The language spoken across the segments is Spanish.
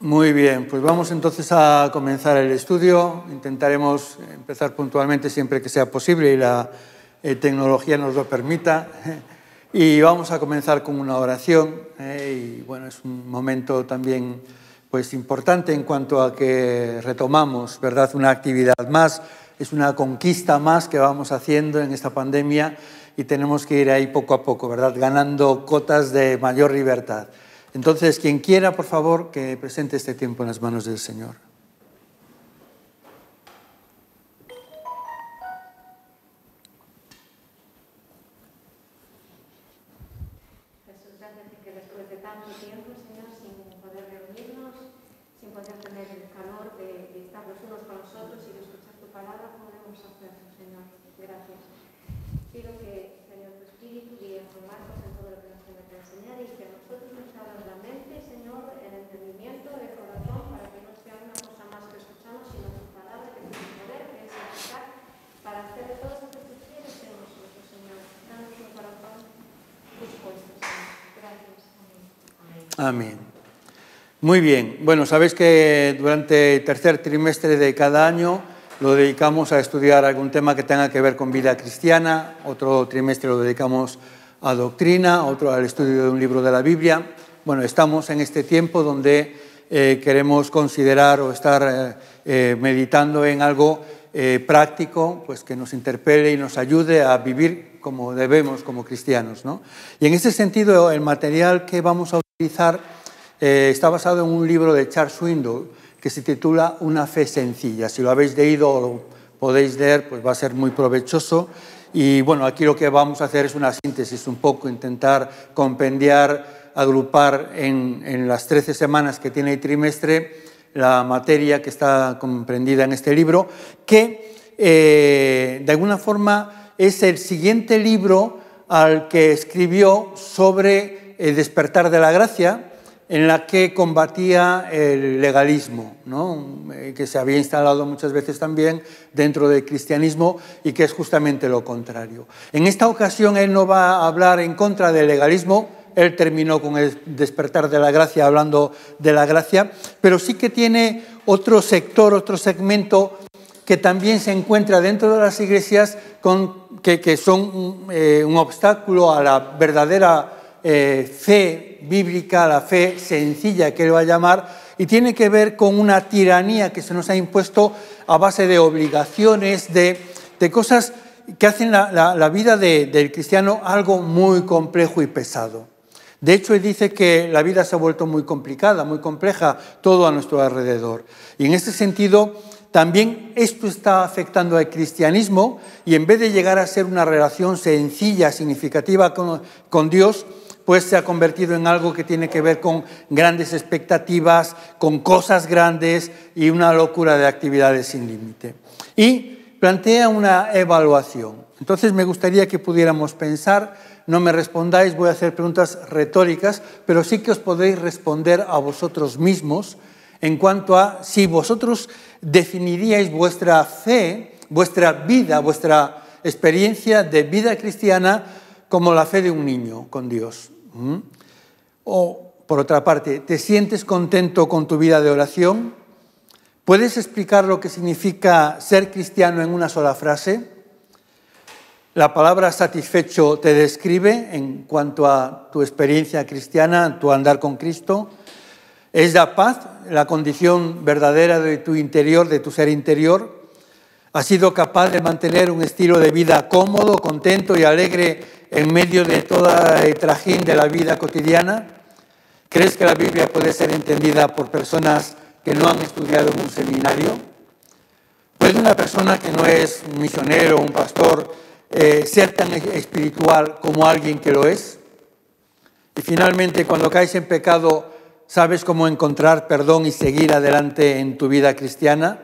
Muy bien, pues vamos entonces a comenzar el estudio. Intentaremos empezar puntualmente siempre que sea posible y la eh, tecnología nos lo permita. Y vamos a comenzar con una oración. Eh, y bueno, es un momento también pues importante en cuanto a que retomamos, ¿verdad? Una actividad más, es una conquista más que vamos haciendo en esta pandemia y tenemos que ir ahí poco a poco, ¿verdad? Ganando cotas de mayor libertad. Entonces, quien quiera, por favor, que presente este tiempo en las manos del Señor. Amén. Muy bien. Bueno, sabéis que durante el tercer trimestre de cada año lo dedicamos a estudiar algún tema que tenga que ver con vida cristiana, otro trimestre lo dedicamos a doctrina, otro al estudio de un libro de la Biblia. Bueno, estamos en este tiempo donde eh, queremos considerar o estar eh, eh, meditando en algo práctico, pues que nos interpele y nos ayude a vivir como debemos como cristianos. Y en ese sentido, el material que vamos a eh, está basado en un libro de Charles Swindoll que se titula Una fe sencilla. Si lo habéis leído o podéis leer, pues va a ser muy provechoso. Y bueno, aquí lo que vamos a hacer es una síntesis, un poco intentar compendiar, agrupar en, las 13 semanas que tiene el trimestre la materia que está comprendida en este libro, que eh, de alguna forma es el siguiente libro al que escribió sobre el despertar de la gracia, en la que combatía el legalismo, eh, que se había instalado muchas veces también dentro del cristianismo y que es justamente lo contrario. En esta ocasión él no va a hablar en contra del legalismo, él terminó con el despertar de la gracia hablando de la gracia, pero sí que tiene otro sector, otro segmento que también se encuentra dentro de las iglesias que, son eh, un obstáculo a la verdadera eh, fe bíblica, la fe sencilla que él va a llamar, y tiene que ver con una tiranía que se nos ha impuesto a base de obligaciones, de, cosas que hacen la, vida del cristiano algo muy complejo y pesado. De hecho, él dice que la vida se ha vuelto muy complicada, muy compleja, todo a nuestro alrededor. Y en ese sentido, también esto está afectando al cristianismo y en vez de llegar a ser una relación sencilla, significativa con, con Dios, pues se ha convertido en algo que tiene que ver con grandes expectativas, con cosas grandes y una locura de actividades sin límite. Y plantea una evaluación. Entonces me gustaría que pudiéramos pensar, no me respondáis, voy a hacer preguntas retóricas, pero sí que os podéis responder a vosotros mismos en cuanto a si vosotros definiríais vuestra fe, vuestra vida, vuestra experiencia de vida cristiana como la fe de un niño con Dios. ¿Mm? O, por otra parte, ¿te sientes contento con tu vida de oración? ¿Puedes explicar lo que significa ser cristiano en una sola frase? La palabra satisfecho te describe en cuanto a tu experiencia cristiana, tu andar con Cristo. Es la paz, la condición verdadera de tu interior, de tu ser interior. ¿Has sido capaz de mantener un estilo de vida cómodo, contento y alegre en medio de toda el eh, trajín de la vida cotidiana? ¿Crees que la Biblia puede ser entendida por personas que no han estudiado en un seminario? ¿Puede una persona que no es un misionero, un pastor, eh, ser tan e, espiritual como alguien que lo es? Y finalmente, cuando caes en pecado, ¿sabes cómo encontrar perdón y seguir adelante en tu vida cristiana?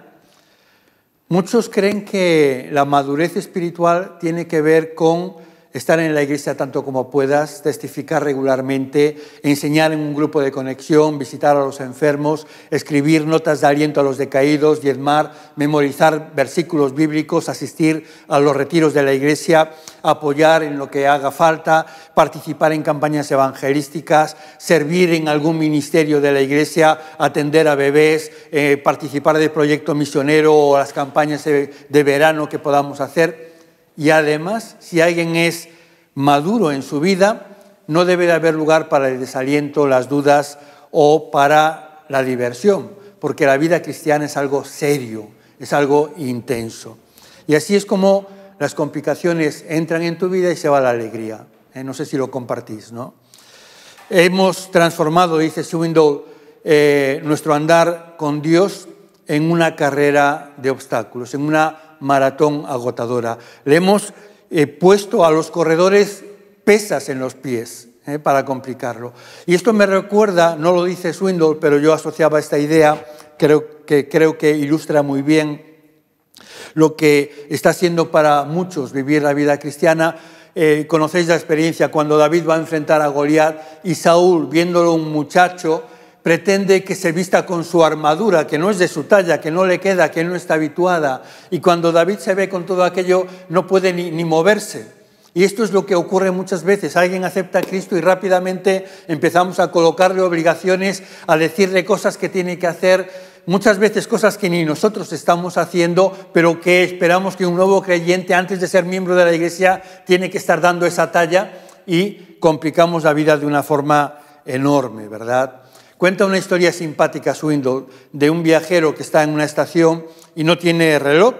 Muchos creen que la madurez espiritual tiene que ver con estar en la iglesia tanto como puedas, testificar regularmente, enseñar en un grupo de conexión, visitar a los enfermos, escribir notas de aliento a los decaídos, diezmar, memorizar versículos bíblicos, asistir a los retiros de la iglesia, apoyar en lo que haga falta, participar en campañas evangelísticas, servir en algún ministerio de la iglesia, atender a bebés, eh, participar de proyecto misionero o las campañas de verano que podamos hacer y además, si alguien es maduro en su vida, no debe de haber lugar para el desaliento, las dudas o para la diversión, porque la vida cristiana es algo serio, es algo intenso. Y así es como las complicaciones entran en tu vida y se va la alegría. ¿eh? no sé si lo compartís, ¿no? Hemos transformado, dice Swindoll, eh, nuestro andar con Dios en una carrera de obstáculos, en una maratón agotadora. Le hemos eh, puesto a los corredores pesas en los pies eh, para complicarlo. Y esto me recuerda, no lo dice Swindle, pero yo asociaba esta idea, creo que, creo que ilustra muy bien lo que está siendo para muchos vivir la vida cristiana. Eh, conocéis la experiencia cuando David va a enfrentar a Goliat y Saúl, viéndolo un muchacho, pretende que se vista con su armadura, que no es de su talla, que no le queda, que no está habituada. Y cuando David se ve con todo aquello, no puede ni, moverse. Y esto es lo que ocurre muchas veces. Alguien acepta a Cristo y rápidamente empezamos a colocarle obligaciones, a decirle cosas que tiene que hacer, muchas veces cosas que ni nosotros estamos haciendo, pero que esperamos que un nuevo creyente, antes de ser miembro de la Iglesia, tiene que estar dando esa talla y complicamos la vida de una forma enorme, ¿verdad? Cuenta una historia simpática Swindle, de un viajero que está en una estación y no tiene reloj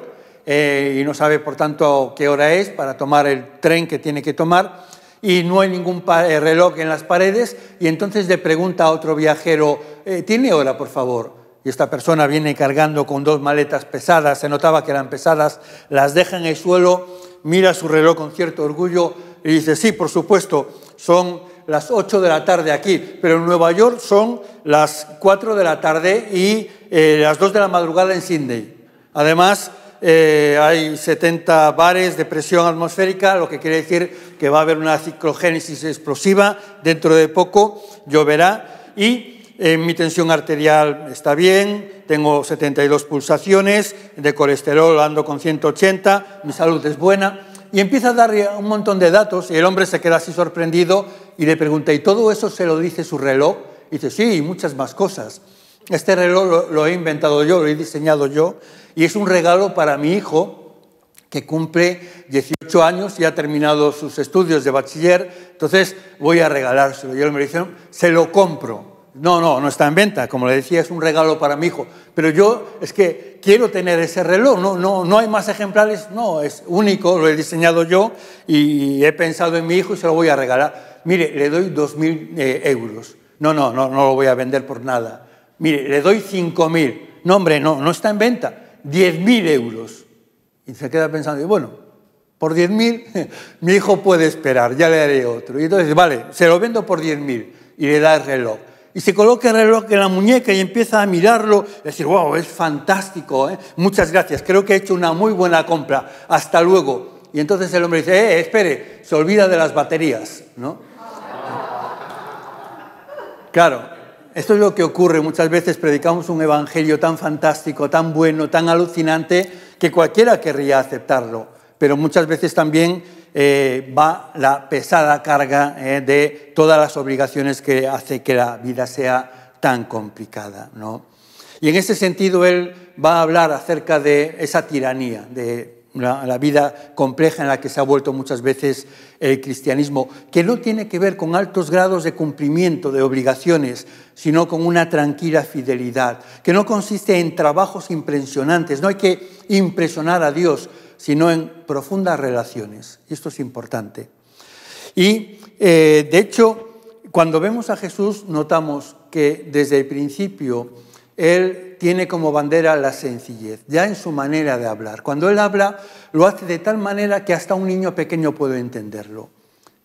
eh, y no sabe por tanto qué hora es para tomar el tren que tiene que tomar y no hay ningún eh, reloj en las paredes y entonces le pregunta a otro viajero, eh, ¿tiene hora por favor? y esta persona viene cargando con dos maletas pesadas, se notaba que eran pesadas, las deja en el suelo, mira su reloj con cierto orgullo y dice, sí, por supuesto, son las 8 de la tarde aquí, pero en Nueva York son las 4 de la tarde y eh, las 2 de la madrugada en Sydney. Además, eh, hay 70 bares de presión atmosférica, lo que quiere decir que va a haber una ciclogénesis explosiva. Dentro de poco lloverá y eh, mi tensión arterial está bien, tengo 72 pulsaciones, de colesterol ando con 180, mi salud es buena y empieza a darle un montón de datos y el hombre se queda así sorprendido y le pregunta, ¿y todo eso se lo dice su reloj? Y dice, sí, y muchas más cosas. Este reloj lo, lo, he inventado yo, lo he diseñado yo y es un regalo para mi hijo que cumple 18 años y ha terminado sus estudios de bachiller, entonces voy a regalárselo. Y él me dice, se lo compro. No, no, no está en venta. Como le decía, es un regalo para mi hijo. Pero yo es que quiero tener ese reloj. No, no, no hay más ejemplares. No, es único. Lo he diseñado yo y he pensado en mi hijo y se lo voy a regalar. Mire, le doy 2.000 mil eh, euros. No, no, no, lo voy a vender por nada. Mire, le doy 5.000. No, hombre, no, no está en venta. 10.000 euros. Y se queda pensando, bueno, por 10.000 mi hijo puede esperar, ya le haré otro. Y entonces, vale, se lo vendo por 10.000 y le da el reloj y se coloca el reloj en la muñeca y empieza a mirarlo y decir, wow, es fantástico, ¿eh? muchas gracias, creo que he hecho una muy buena compra, hasta luego. Y entonces el hombre dice, eh, eh, espere, se olvida de las baterías, ¿no? Claro, esto es lo que ocurre. Muchas veces predicamos un evangelio tan fantástico, tan bueno, tan alucinante, que cualquiera querría aceptarlo. Pero muchas veces también eh, va la pesada carga eh, de todas las obligaciones que hace que la vida sea tan complicada. Y en ese sentido él va a hablar acerca de esa tiranía, de la, vida compleja en la que se ha vuelto muchas veces el cristianismo, que no tiene que ver con altos grados de cumplimiento de obligaciones, sino con una tranquila fidelidad, que no consiste en trabajos impresionantes, no hay que impresionar a Dios, sino en profundas relaciones. Y esto es importante. Y, eh, de hecho, cuando vemos a Jesús, notamos que desde el principio Él tiene como bandera la sencillez, ya en su manera de hablar. Cuando Él habla, lo hace de tal manera que hasta un niño pequeño puede entenderlo.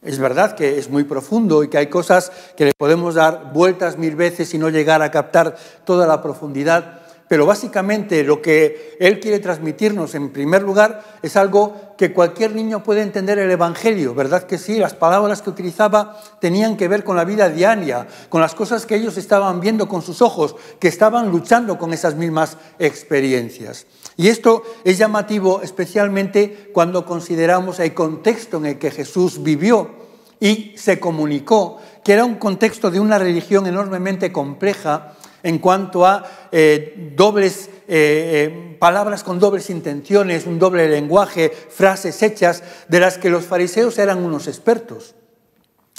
Es verdad que es muy profundo y que hay cosas que le podemos dar vueltas mil veces y no llegar a captar toda la profundidad, pero básicamente lo que él quiere transmitirnos en primer lugar es algo que cualquier niño puede entender el Evangelio, ¿verdad que sí? Las palabras que utilizaba tenían que ver con la vida diaria, con las cosas que ellos estaban viendo con sus ojos, que estaban luchando con esas mismas experiencias. Y esto es llamativo especialmente cuando consideramos el contexto en el que Jesús vivió y se comunicó, que era un contexto de una religión enormemente compleja en cuanto a eh, dobles eh, eh, palabras con dobles intenciones, un doble lenguaje, frases hechas, de las que los fariseos eran unos expertos.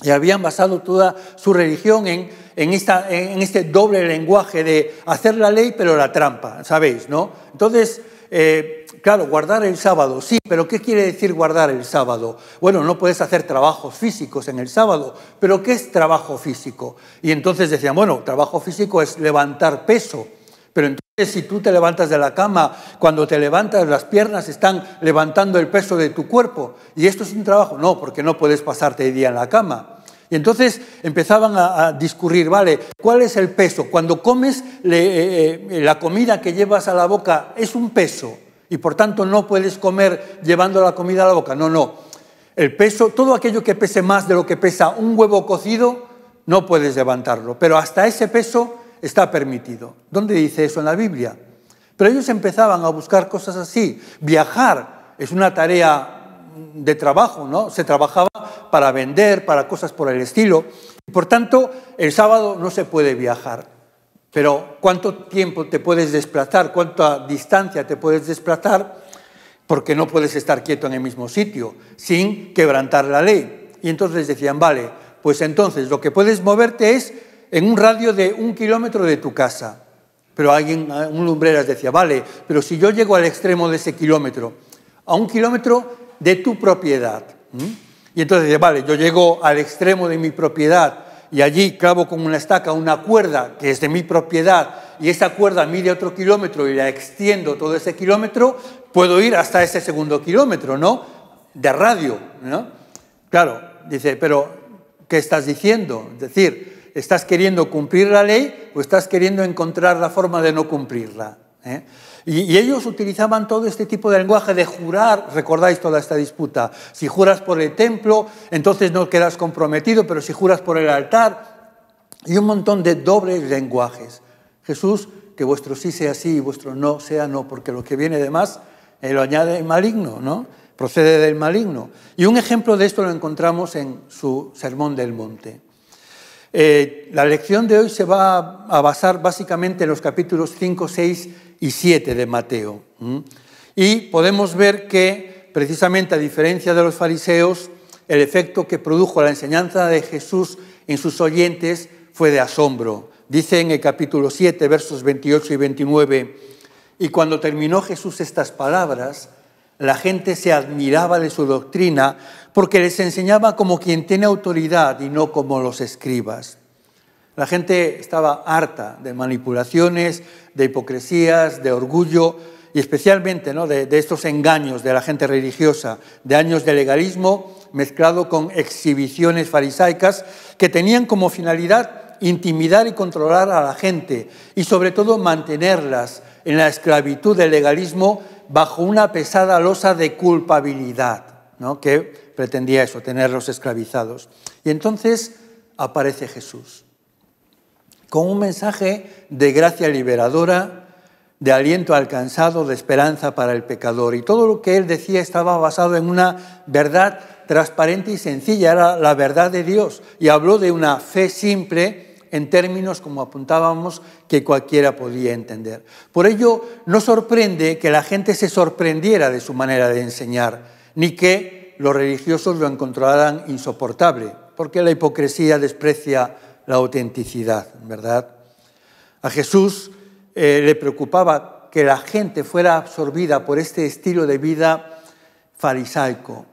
Y habían basado toda su religión en, esta, en este doble lenguaje de hacer la ley pero la trampa, ¿sabéis? ¿no? Entonces, Claro, guardar el sábado, sí, pero ¿qué quiere decir guardar el sábado? Bueno, no puedes hacer trabajos físicos en el sábado, pero ¿qué es trabajo físico? Y entonces decían, bueno, trabajo físico es levantar peso, pero entonces si tú te levantas de la cama, cuando te levantas las piernas están levantando el peso de tu cuerpo, y esto es un trabajo, no, porque no puedes pasarte el día en la cama. Y entonces empezaban a, discurrir, ¿vale? ¿Cuál es el peso? Cuando comes eh, eh, la comida que llevas a la boca, es un peso y por tanto no puedes comer llevando la comida a la boca. No, no. El peso, todo aquello que pese más de lo que pesa un huevo cocido, no puedes levantarlo. Pero hasta ese peso está permitido. ¿Dónde dice eso en la Biblia? Pero ellos empezaban a buscar cosas así. Viajar es una tarea de trabajo, ¿no? Se trabajaba para vender, para cosas por el estilo. Por tanto, el sábado no se puede viajar pero cuánto tiempo te puedes desplazar, cuánta distancia te puedes desplazar, porque no puedes estar quieto en el mismo sitio sin quebrantar la ley. Y entonces decían, vale, pues entonces lo que puedes moverte es en un radio de un kilómetro de tu casa. Pero alguien, un lumbreras decía, vale, pero si yo llego al extremo de ese kilómetro, a un kilómetro de tu propiedad. Y entonces decía, vale, yo llego al extremo de mi propiedad, y allí clavo con una estaca una cuerda que es de mi propiedad y esa cuerda mide otro kilómetro y la extiendo todo ese kilómetro, puedo ir hasta ese segundo kilómetro, ¿no? De radio, ¿no? Claro, dice, pero ¿qué estás diciendo? Es decir, ¿estás queriendo cumplir la ley o estás queriendo encontrar la forma de no cumplirla? ¿eh? Y, ellos utilizaban todo este tipo de lenguaje de jurar, recordáis toda esta disputa, si juras por el templo, entonces no quedas comprometido, pero si juras por el altar, y un montón de dobles lenguajes. Jesús, que vuestro sí sea sí y vuestro no sea no, porque lo que viene de más eh, lo añade el maligno, ¿no? Procede del maligno. Y un ejemplo de esto lo encontramos en su Sermón del Monte. Eh, la lección de hoy se va a basar básicamente en los capítulos 5, 6 y 7 de Mateo. Y podemos ver que, precisamente a diferencia de los fariseos, el efecto que produjo la enseñanza de Jesús en sus oyentes fue de asombro. Dice en el capítulo 7, versos 28 y 29, y cuando terminó Jesús estas palabras, la gente se admiraba de su doctrina porque les enseñaba como quien tiene autoridad y no como los escribas. La gente estaba harta de manipulaciones, de hipocresías, de orgullo y especialmente de, estos engaños de la gente religiosa, de años de legalismo mezclado con exhibiciones farisaicas que tenían como finalidad intimidar y controlar a la gente y sobre todo mantenerlas en la esclavitud del legalismo bajo una pesada losa de culpabilidad, ¿no? que pretendía eso, tenerlos esclavizados. Y entonces aparece Jesús con un mensaje de gracia liberadora, de aliento alcanzado, de esperanza para el pecador. Y todo lo que él decía estaba basado en una verdad transparente y sencilla, era la verdad de Dios. Y habló de una fe simple en términos, como apuntábamos, que cualquiera podía entender. Por ello, no sorprende que la gente se sorprendiera de su manera de enseñar, ni que los religiosos lo encontrarán insoportable, porque la hipocresía desprecia la autenticidad, ¿verdad? A Jesús eh, le preocupaba que la gente fuera absorbida por este estilo de vida farisaico.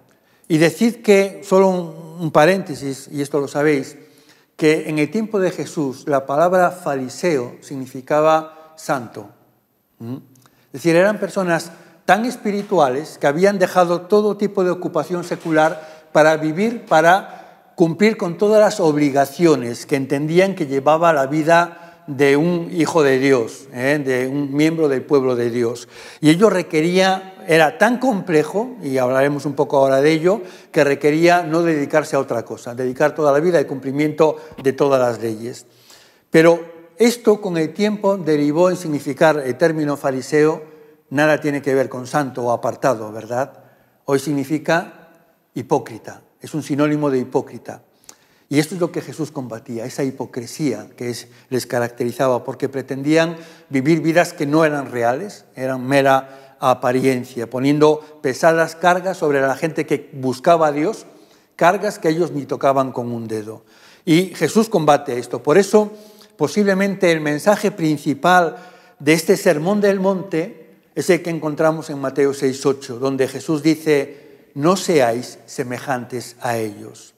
Y decir que, solo un, paréntesis, y esto lo sabéis, que en el tiempo de Jesús la palabra fariseo significaba santo. Es decir, eran personas tan espirituales que habían dejado todo tipo de ocupación secular para vivir, para cumplir con todas las obligaciones que entendían que llevaba la vida de un hijo de Dios, ¿eh? de un miembro del pueblo de Dios. Y ello requería, era tan complejo, y hablaremos un poco ahora de ello, que requería no dedicarse a otra cosa, dedicar toda la vida al cumplimiento de todas las leyes. Pero esto con el tiempo derivó en significar el término fariseo nada tiene que ver con santo o apartado, ¿verdad? Hoy significa hipócrita, es un sinónimo de hipócrita. Y esto es lo que Jesús combatía, esa hipocresía que les caracterizaba, porque pretendían vivir vidas que no eran reales, eran mera apariencia, poniendo pesadas cargas sobre la gente que buscaba a Dios, cargas que ellos ni tocaban con un dedo. Y Jesús combate esto. Por eso, posiblemente el mensaje principal de este Sermón del Monte es el que encontramos en Mateo 6.8, donde Jesús dice, no seáis semejantes a ellos.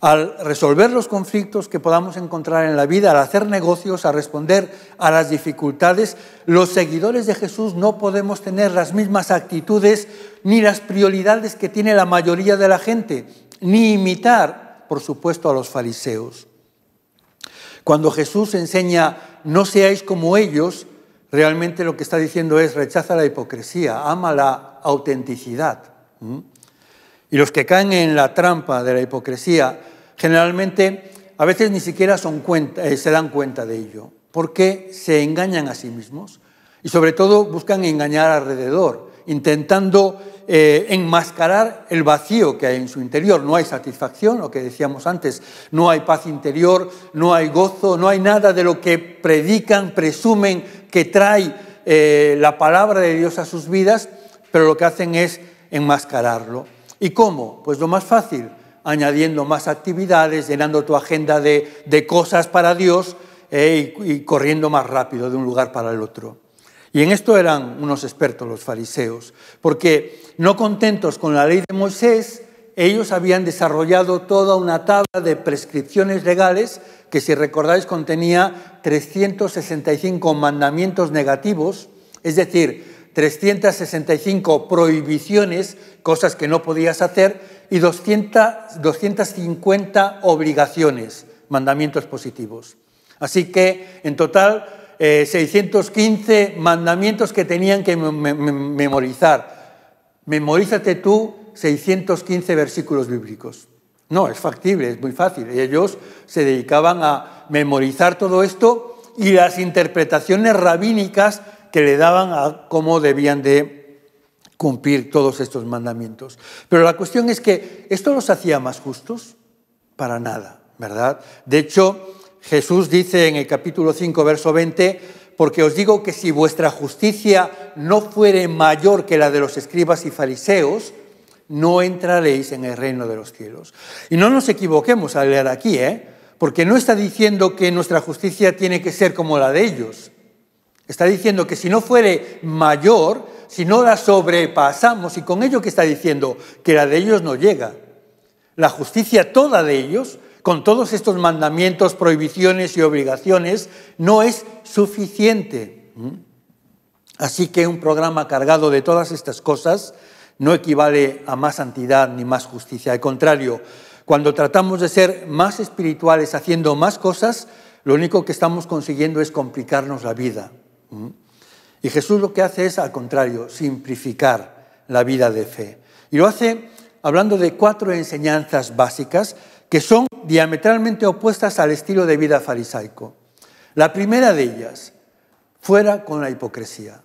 Al resolver los conflictos que podamos encontrar en la vida, al hacer negocios, a responder a las dificultades, los seguidores de Jesús no podemos tener las mismas actitudes ni las prioridades que tiene la mayoría de la gente, ni imitar, por supuesto, a los fariseos. Cuando Jesús enseña, no seáis como ellos, realmente lo que está diciendo es rechaza la hipocresía, ama la autenticidad. Y los que caen en la trampa de la hipocresía, generalmente a veces ni siquiera eh, se dan cuenta de ello, porque se engañan a sí mismos y sobre todo buscan engañar alrededor intentando eh, enmascarar el vacío que hay en su interior. No hay satisfacción, lo que decíamos antes, no hay paz interior, no hay gozo, no hay nada de lo que predican, presumen que trae eh, la palabra de Dios a sus vidas, pero lo que hacen es enmascararlo. ¿Y cómo? Pues lo más fácil, añadiendo más actividades, llenando tu agenda de, cosas para Dios eh, y corriendo más rápido de un lugar para el otro. Y en esto eran unos expertos los fariseos, porque no contentos con la ley de Moisés, ellos habían desarrollado toda una tabla de prescripciones legales que, si recordáis, contenía 365 mandamientos negativos, es decir, 365 prohibiciones, cosas que no podías hacer, y 250 obligaciones, mandamientos positivos. Así que, en total, 615 eh, mandamientos que tenían que memorizar. Memorízate tú 615 versículos bíblicos. No, es factible, es muy fácil. Ellos se dedicaban a memorizar todo esto y las interpretaciones rabínicas que le daban a cómo debían de cumplir todos estos mandamientos. Pero la cuestión es que esto los hacía más justos para nada, ¿verdad? De hecho, Jesús dice en el capítulo 5, verso 20, porque os digo que si vuestra justicia no fuere mayor que la de los escribas y fariseos, no entraréis en el reino de los cielos. Y no nos equivoquemos al leer aquí, ¿eh? porque no está diciendo que nuestra justicia tiene que ser como la de ellos. Está diciendo que si no fuere mayor, si no la sobrepasamos, y con ello que está diciendo que la de ellos no llega, la justicia toda de ellos con todos estos mandamientos, prohibiciones y obligaciones no es suficiente. ¿Mm? Así que un programa cargado de todas estas cosas no equivale a más santidad ni más justicia. Al contrario, cuando tratamos de ser más espirituales haciendo más cosas, lo único que estamos consiguiendo es complicarnos la vida. ¿Mm? Y Jesús lo que hace es, al contrario, simplificar la vida de fe. Y lo hace hablando de cuatro enseñanzas básicas que son diametralmente opuestas al estilo de vida farisaico. La primera de ellas, fuera con la hipocresía.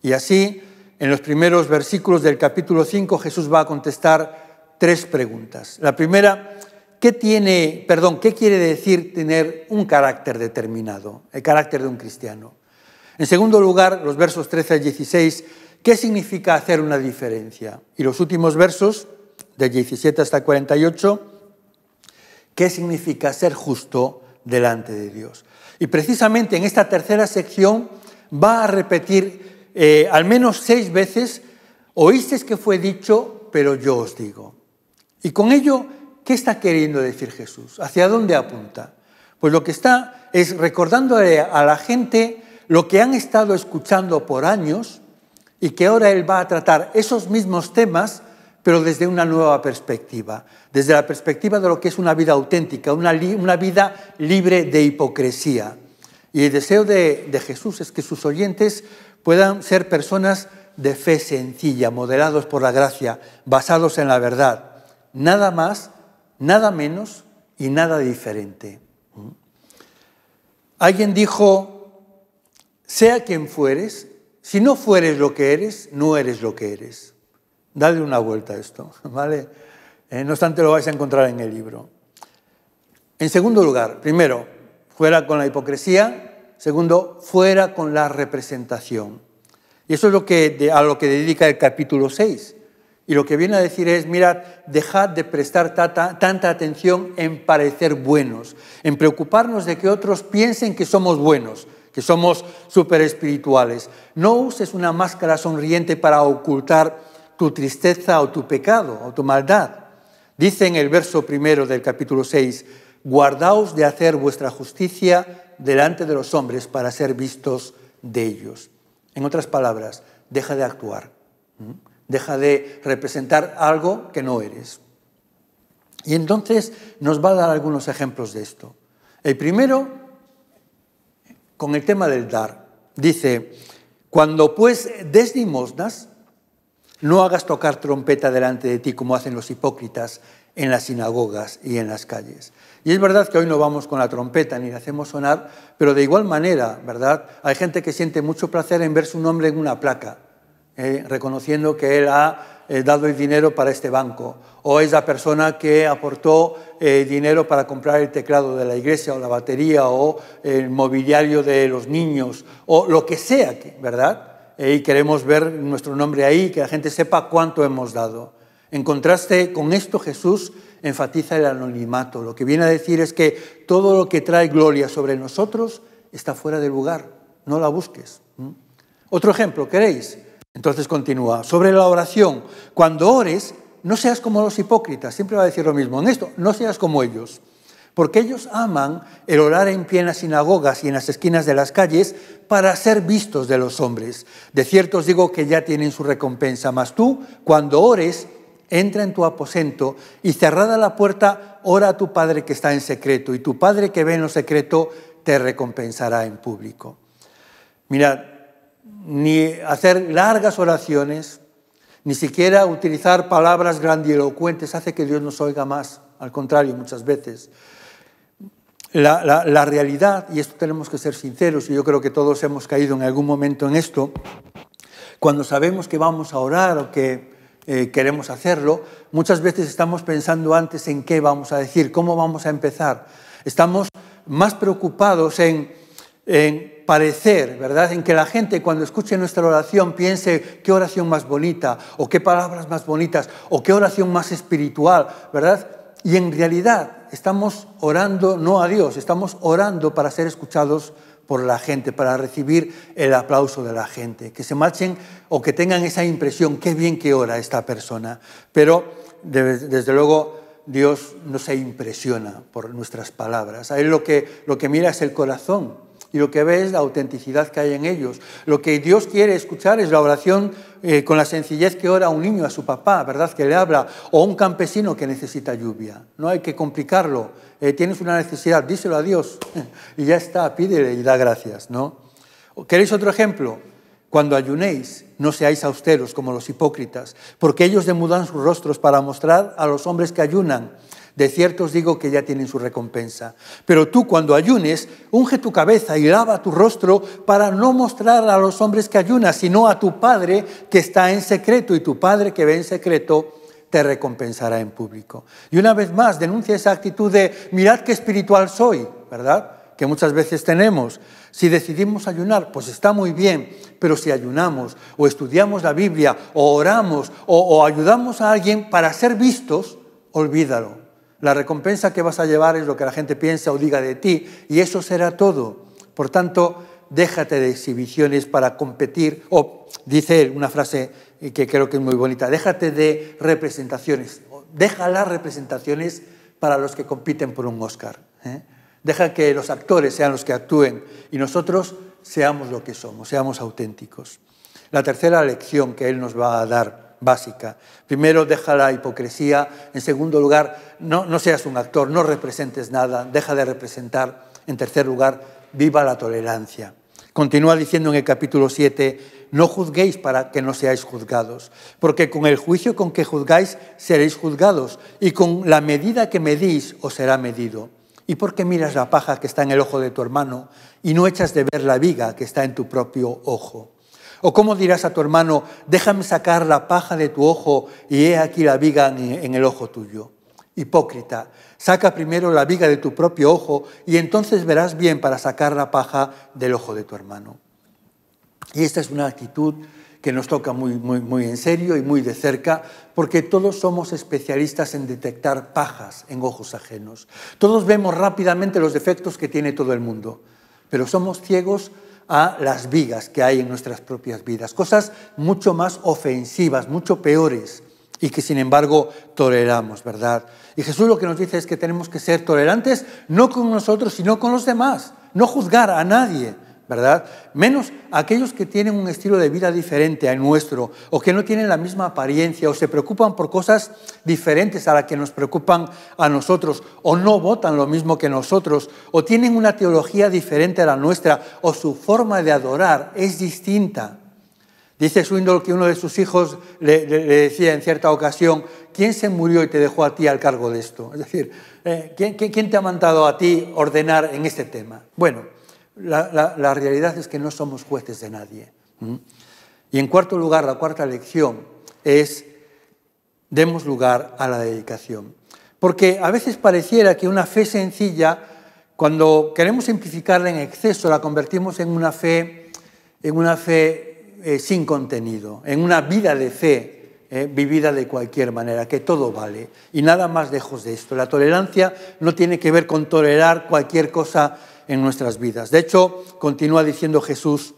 Y así, en los primeros versículos del capítulo 5, Jesús va a contestar tres preguntas. La primera, ¿qué tiene, perdón, qué quiere decir tener un carácter determinado, el carácter de un cristiano? En segundo lugar, los versos 13 al 16, ¿qué significa hacer una diferencia? Y los últimos versos, de 17 hasta 48, qué significa ser justo delante de Dios. Y precisamente en esta tercera sección va a repetir eh, al menos seis veces, oísteis que fue dicho, pero yo os digo. Y con ello, ¿qué está queriendo decir Jesús? ¿Hacia dónde apunta? Pues lo que está es recordándole a la gente lo que han estado escuchando por años y que ahora él va a tratar esos mismos temas pero desde una nueva perspectiva, desde la perspectiva de lo que es una vida auténtica, una, vida libre de hipocresía. Y el deseo de, de Jesús es que sus oyentes puedan ser personas de fe sencilla, moderados por la gracia, basados en la verdad. Nada más, nada menos y nada diferente. ¿Mm? Alguien dijo, sea quien fueres, si no fueres lo que eres, no eres lo que eres. Dale una vuelta a esto, ¿vale? Eh, no obstante, lo vais a encontrar en el libro. En segundo lugar, primero, fuera con la hipocresía. Segundo, fuera con la representación. Y eso es lo que, a lo que dedica el capítulo 6. Y lo que viene a decir es, mirad, dejad de prestar tanta atención en parecer buenos, en preocuparnos de que otros piensen que somos buenos, que somos superespirituales. espirituales. No uses una máscara sonriente para ocultar tu tristeza o tu pecado o tu maldad. Dice en el verso primero del capítulo 6, guardaos de hacer vuestra justicia delante de los hombres para ser vistos de ellos. En otras palabras, deja de actuar, deja de representar algo que no eres. Y entonces nos va a dar algunos ejemplos de esto. El primero, con el tema del dar, dice, cuando pues des no hagas tocar trompeta delante de ti como hacen los hipócritas en las sinagogas y en las calles. Y es verdad que hoy no vamos con la trompeta ni la hacemos sonar, pero de igual manera, ¿verdad? Hay gente que siente mucho placer en ver su nombre en una placa, ¿eh? reconociendo que él ha eh, dado el dinero para este banco, o es la persona que aportó eh, dinero para comprar el teclado de la iglesia, o la batería, o el mobiliario de los niños, o lo que sea, ¿verdad? y queremos ver nuestro nombre ahí, que la gente sepa cuánto hemos dado. En contraste con esto, Jesús enfatiza el anonimato. Lo que viene a decir es que todo lo que trae gloria sobre nosotros está fuera de lugar. No la busques. Otro ejemplo, ¿queréis? Entonces continúa. Sobre la oración, cuando ores, no seas como los hipócritas. Siempre va a decir lo mismo. En esto, no seas como ellos porque ellos aman el orar en pie en las sinagogas y en las esquinas de las calles para ser vistos de los hombres. De cierto os digo que ya tienen su recompensa, mas tú, cuando ores, entra en tu aposento y cerrada la puerta, ora a tu Padre que está en secreto, y tu Padre que ve en lo secreto te recompensará en público. Mirad, ni hacer largas oraciones, ni siquiera utilizar palabras grandilocuentes hace que Dios nos oiga más, al contrario, muchas veces la, realidad, y esto tenemos que ser sinceros, y yo creo que todos hemos caído en algún momento en esto, cuando sabemos que vamos a orar o que eh, queremos hacerlo, muchas veces estamos pensando antes en qué vamos a decir, cómo vamos a empezar. Estamos más preocupados en, en parecer, ¿verdad? En que la gente cuando escuche nuestra oración piense qué oración más bonita, o qué palabras más bonitas, o qué oración más espiritual, ¿verdad? Y en realidad estamos orando no a Dios, estamos orando para ser escuchados por la gente, para recibir el aplauso de la gente, que se marchen o que tengan esa impresión, qué bien que ora esta persona. Pero desde luego Dios no se impresiona por nuestras palabras, a Él lo que, lo que mira es el corazón, y lo que ve es la autenticidad que hay en ellos. Lo que Dios quiere escuchar es la oración eh, con la sencillez que ora un niño a su papá, ¿verdad? Que le habla, o un campesino que necesita lluvia. No hay que complicarlo. Eh, tienes una necesidad, díselo a Dios y ya está, pídele y da gracias, ¿no? ¿Queréis otro ejemplo? Cuando ayunéis, no seáis austeros como los hipócritas, porque ellos demudan sus rostros para mostrar a los hombres que ayunan. De cierto os digo que ya tienen su recompensa. Pero tú cuando ayunes, unge tu cabeza y lava tu rostro para no mostrar a los hombres que ayunas, sino a tu Padre que está en secreto y tu Padre que ve en secreto te recompensará en público. Y una vez más, denuncia esa actitud de mirad qué espiritual soy, ¿verdad? Que muchas veces tenemos. Si decidimos ayunar, pues está muy bien, pero si ayunamos o estudiamos la Biblia o oramos o, o ayudamos a alguien para ser vistos, olvídalo. La recompensa que vas a llevar es lo que la gente piensa o diga de ti y eso será todo. Por tanto, déjate de exhibiciones para competir o, oh, dice una frase que creo que es muy bonita, déjate de representaciones, deja las representaciones para los que compiten por un Oscar. ¿eh? Deja que los actores sean los que actúen y nosotros seamos lo que somos, seamos auténticos. La tercera lección que él nos va a dar básica. Primero, deja la hipocresía. En segundo lugar, no, no seas un actor, no representes nada, deja de representar. En tercer lugar, viva la tolerancia. Continúa diciendo en el capítulo 7, no juzguéis para que no seáis juzgados, porque con el juicio con que juzgáis seréis juzgados, y con la medida que medís os será medido. ¿Y por qué miras la paja que está en el ojo de tu hermano y no echas de ver la viga que está en tu propio ojo? ¿O cómo dirás a tu hermano, déjame sacar la paja de tu ojo y he aquí la viga en el ojo tuyo? Hipócrita, saca primero la viga de tu propio ojo y entonces verás bien para sacar la paja del ojo de tu hermano. Y esta es una actitud que nos toca muy, muy, muy en serio y muy de cerca, porque todos somos especialistas en detectar pajas en ojos ajenos. Todos vemos rápidamente los defectos que tiene todo el mundo, pero somos ciegos a las vigas que hay en nuestras propias vidas, cosas mucho más ofensivas, mucho peores y que sin embargo toleramos, ¿verdad? Y Jesús lo que nos dice es que tenemos que ser tolerantes no con nosotros, sino con los demás, no juzgar a nadie, ¿verdad? Menos aquellos que tienen un estilo de vida diferente al nuestro o que no tienen la misma apariencia o se preocupan por cosas diferentes a las que nos preocupan a nosotros o no votan lo mismo que nosotros o tienen una teología diferente a la nuestra o su forma de adorar es distinta. Dice Swindoll que uno de sus hijos le, decía en cierta ocasión, ¿quién se murió y te dejó a ti al cargo de esto? Es decir, eh, quién te ha mandado a ti ordenar en este tema? Bueno, la, realidad es que no somos jueces de nadie. Y en cuarto lugar, la cuarta lección es, demos lugar a la dedicación. Porque a veces pareciera que una fe sencilla, cuando queremos simplificarla en exceso, la convertimos en una fe, en una fe eh, sin contenido, en una vida de fe eh, vivida de cualquier manera, que todo vale. Y nada más lejos de esto. La tolerancia no tiene que ver con tolerar cualquier cosa en nuestras vidas. De hecho, continúa diciendo Jesús,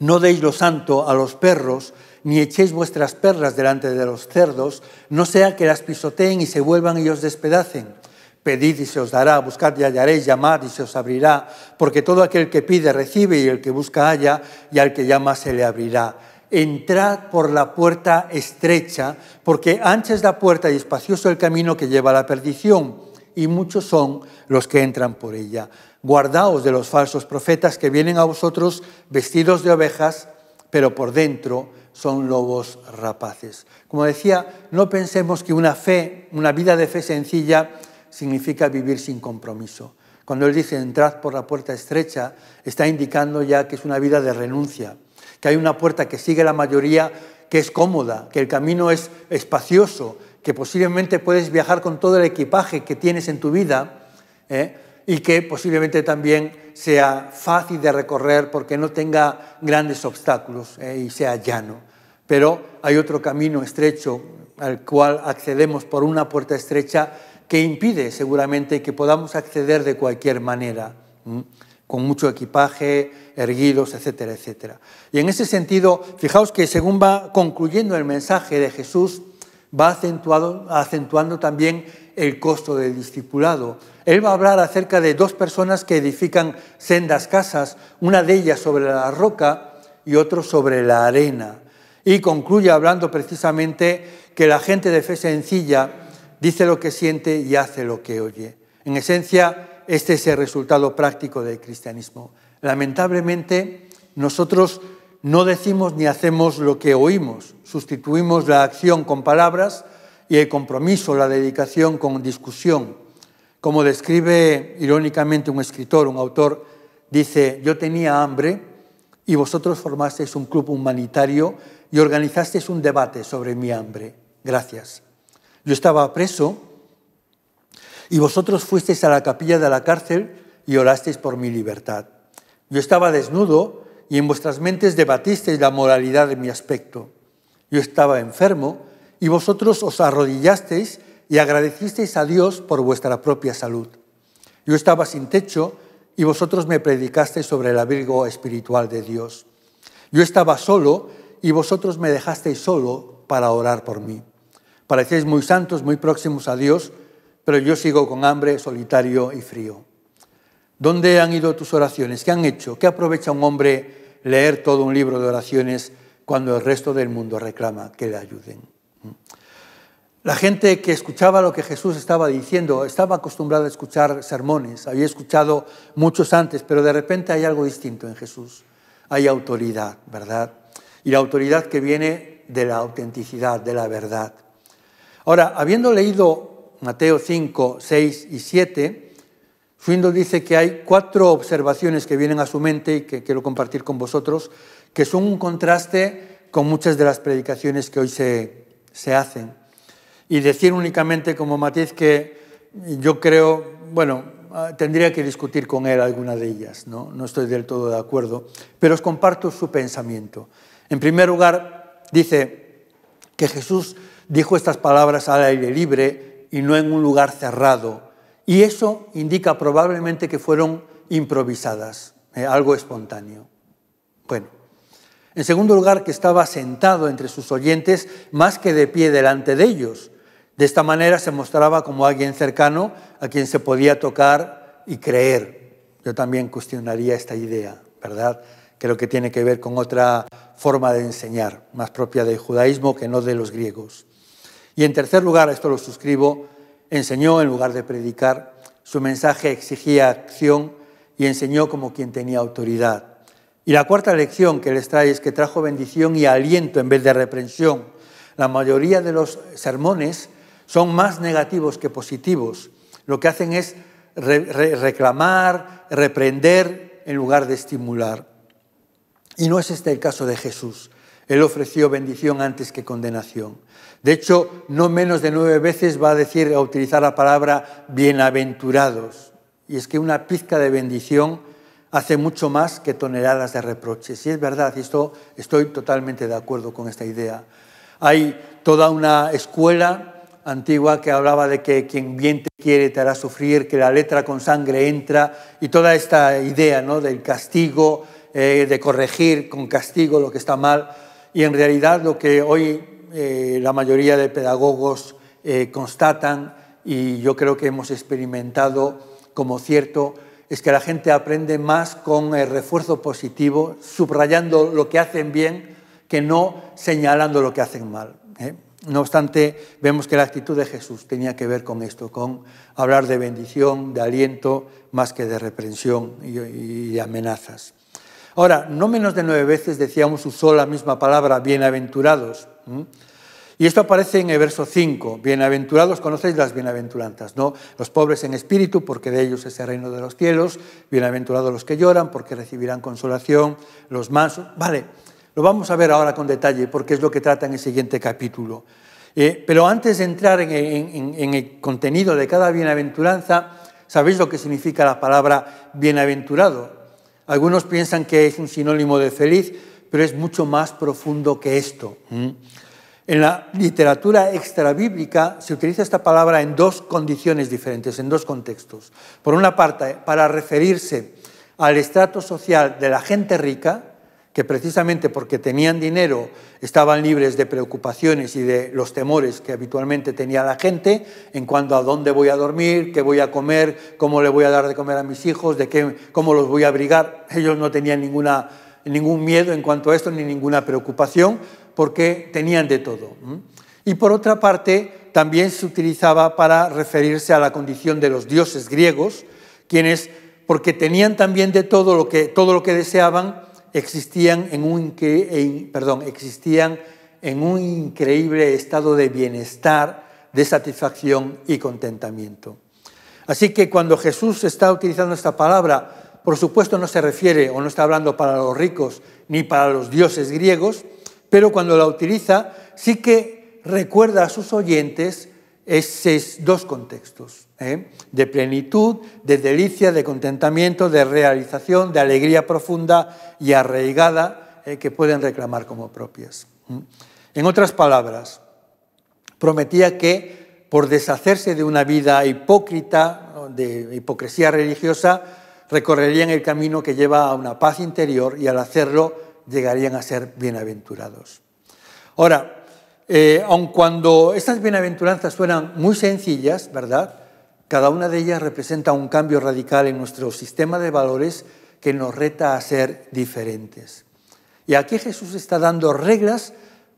no deis lo santo a los perros, ni echéis vuestras perlas delante de los cerdos, no sea que las pisoteen y se vuelvan y os despedacen. Pedid y se os dará, buscad y hallaréis, llamad y se os abrirá, porque todo aquel que pide recibe y el que busca halla, y al que llama se le abrirá. Entrad por la puerta estrecha, porque ancha es la puerta y espacioso el camino que lleva a la perdición y muchos son los que entran por ella. Guardaos de los falsos profetas que vienen a vosotros vestidos de ovejas, pero por dentro son lobos rapaces. Como decía, no pensemos que una fe, una vida de fe sencilla, significa vivir sin compromiso. Cuando él dice entrad por la puerta estrecha, está indicando ya que es una vida de renuncia, que hay una puerta que sigue la mayoría, que es cómoda, que el camino es espacioso, que posiblemente puedes viajar con todo el equipaje que tienes en tu vida ¿eh? y que posiblemente también sea fácil de recorrer porque no tenga grandes obstáculos ¿eh? y sea llano. Pero hay otro camino estrecho al cual accedemos por una puerta estrecha que impide seguramente que podamos acceder de cualquier manera, con mucho equipaje, erguidos, etcétera, etcétera. Y en ese sentido, fijaos que según va concluyendo el mensaje de Jesús, va acentuado, acentuando también el costo del discipulado. Él va a hablar acerca de dos personas que edifican sendas casas, una de ellas sobre la roca y otra sobre la arena. Y concluye hablando precisamente que la gente de fe sencilla dice lo que siente y hace lo que oye. En esencia, este es el resultado práctico del cristianismo. Lamentablemente, nosotros no decimos ni hacemos lo que oímos, sustituimos la acción con palabras y el compromiso, la dedicación con discusión. Como describe irónicamente un escritor, un autor, dice, yo tenía hambre y vosotros formasteis un club humanitario y organizasteis un debate sobre mi hambre. Gracias. Yo estaba preso y vosotros fuisteis a la capilla de la cárcel y orasteis por mi libertad. Yo estaba desnudo y en vuestras mentes debatisteis la moralidad de mi aspecto. Yo estaba enfermo y vosotros os arrodillasteis y agradecisteis a Dios por vuestra propia salud. Yo estaba sin techo y vosotros me predicasteis sobre el abrigo espiritual de Dios. Yo estaba solo y vosotros me dejasteis solo para orar por mí. Parecéis muy santos, muy próximos a Dios, pero yo sigo con hambre, solitario y frío. ¿Dónde han ido tus oraciones? ¿Qué han hecho? ¿Qué aprovecha un hombre leer todo un libro de oraciones cuando el resto del mundo reclama que le ayuden? La gente que escuchaba lo que Jesús estaba diciendo estaba acostumbrada a escuchar sermones, había escuchado muchos antes, pero de repente hay algo distinto en Jesús. Hay autoridad, ¿verdad? Y la autoridad que viene de la autenticidad, de la verdad. Ahora, habiendo leído Mateo 5, 6 y 7, Swindle dice que hay cuatro observaciones que vienen a su mente y que quiero compartir con vosotros, que son un contraste con muchas de las predicaciones que hoy se, hacen. Y decir únicamente como matiz que yo creo, bueno, ah, tendría que discutir con él alguna de ellas, ¿no? no estoy del todo de acuerdo, pero os comparto su pensamiento. En primer lugar, dice que Jesús dijo estas palabras al aire libre y no en un lugar cerrado, y eso indica probablemente que fueron improvisadas, eh, algo espontáneo. Bueno, en segundo lugar, que estaba sentado entre sus oyentes más que de pie delante de ellos. De esta manera se mostraba como alguien cercano a quien se podía tocar y creer. Yo también cuestionaría esta idea, ¿verdad? Creo que tiene que ver con otra forma de enseñar, más propia del judaísmo que no de los griegos. Y en tercer lugar, esto lo suscribo, enseñó en lugar de predicar, su mensaje exigía acción y enseñó como quien tenía autoridad. Y la cuarta lección que les trae es que trajo bendición y aliento en vez de reprensión. La mayoría de los sermones son más negativos que positivos. Lo que hacen es reclamar, reprender en lugar de estimular. Y no es este el caso de Jesús. Él ofreció bendición antes que condenación. De hecho, no menos de nueve veces va a decir, a utilizar la palabra bienaventurados. Y es que una pizca de bendición hace mucho más que toneladas de reproches. Y es verdad, estoy totalmente de acuerdo con esta idea. Hay toda una escuela antigua que hablaba de que quien bien te quiere te hará sufrir, que la letra con sangre entra, y toda esta idea ¿no? del castigo, eh, de corregir con castigo lo que está mal. Y en realidad lo que hoy eh, la mayoría de pedagogos eh, constatan y yo creo que hemos experimentado como cierto es que la gente aprende más con el refuerzo positivo, subrayando lo que hacen bien, que no señalando lo que hacen mal. ¿eh? No obstante, vemos que la actitud de Jesús tenía que ver con esto, con hablar de bendición, de aliento, más que de reprensión y, amenazas. Ahora, no menos de nueve veces, decíamos, usó la misma palabra, bienaventurados. ¿Mm? Y esto aparece en el verso 5. Bienaventurados, conocéis las bienaventuranzas, ¿no? Los pobres en espíritu, porque de ellos es el reino de los cielos. Bienaventurados los que lloran, porque recibirán consolación. Los mansos. Vale, lo vamos a ver ahora con detalle, porque es lo que trata en el siguiente capítulo. Eh, pero antes de entrar en el contenido de cada bienaventuranza, ¿sabéis lo que significa la palabra bienaventurado? Algunos piensan que es un sinónimo de feliz, pero es mucho más profundo que esto. En la literatura extrabíblica se utiliza esta palabra en dos condiciones diferentes, en dos contextos. Por una parte, para referirse al estrato social de la gente rica, que precisamente porque tenían dinero estaban libres de preocupaciones y de los temores que habitualmente tenía la gente en cuanto a dónde voy a dormir, qué voy a comer, cómo le voy a dar de comer a mis hijos, de qué, cómo los voy a abrigar. Ellos no tenían ninguna ningún miedo en cuanto a esto, ni ninguna preocupación, porque tenían de todo. Y por otra parte, también se utilizaba para referirse a la condición de los dioses griegos, quienes, porque tenían también de todo lo que, todo lo que deseaban, existían en, un, perdón, existían en un increíble estado de bienestar, de satisfacción y contentamiento. Así que cuando Jesús está utilizando esta palabra por supuesto no se refiere o no está hablando para los ricos ni para los dioses griegos, pero cuando la utiliza sí que recuerda a sus oyentes esos dos contextos, ¿eh? de plenitud, de delicia, de contentamiento, de realización, de alegría profunda y arraigada ¿eh? que pueden reclamar como propias. En otras palabras, prometía que por deshacerse de una vida hipócrita, de hipocresía religiosa, recorrerían el camino que lleva a una paz interior y al hacerlo llegarían a ser bienaventurados. Ahora, eh, aun cuando estas bienaventuranzas suenan muy sencillas, ¿verdad? Cada una de ellas representa un cambio radical en nuestro sistema de valores que nos reta a ser diferentes. Y aquí Jesús está dando reglas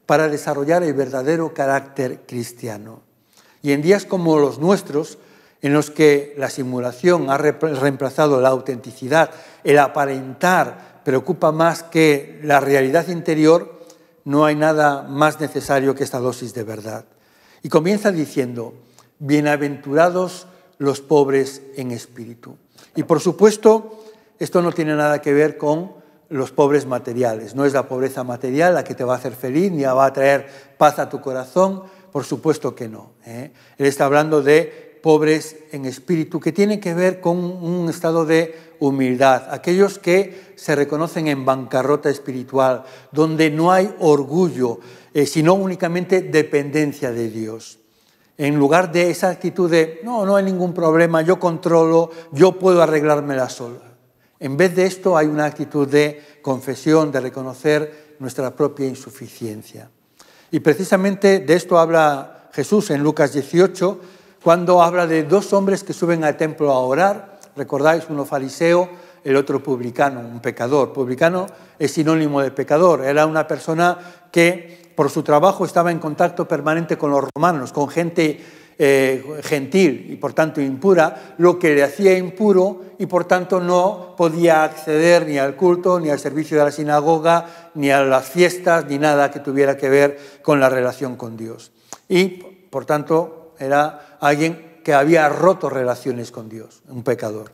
para desarrollar el verdadero carácter cristiano. Y en días como los nuestros, en los que la simulación ha reemplazado la autenticidad, el aparentar preocupa más que la realidad interior, no hay nada más necesario que esta dosis de verdad. Y comienza diciendo, bienaventurados los pobres en espíritu. Y por supuesto, esto no tiene nada que ver con los pobres materiales. No es la pobreza material la que te va a hacer feliz ni va a traer paz a tu corazón, por supuesto que no. ¿eh? Él está hablando de pobres en espíritu, que tiene que ver con un estado de humildad, aquellos que se reconocen en bancarrota espiritual, donde no hay orgullo, eh, sino únicamente dependencia de Dios. En lugar de esa actitud de, no, no hay ningún problema, yo controlo, yo puedo arreglármela sola. En vez de esto hay una actitud de confesión, de reconocer nuestra propia insuficiencia. Y precisamente de esto habla Jesús en Lucas 18, cuando habla de dos hombres que suben al templo a orar, recordáis, uno fariseo, el otro publicano, un pecador. Publicano es sinónimo de pecador, era una persona que por su trabajo estaba en contacto permanente con los romanos, con gente eh, gentil y por tanto impura, lo que le hacía impuro y por tanto no podía acceder ni al culto, ni al servicio de la sinagoga, ni a las fiestas, ni nada que tuviera que ver con la relación con Dios. Y por tanto era alguien que había roto relaciones con Dios, un pecador.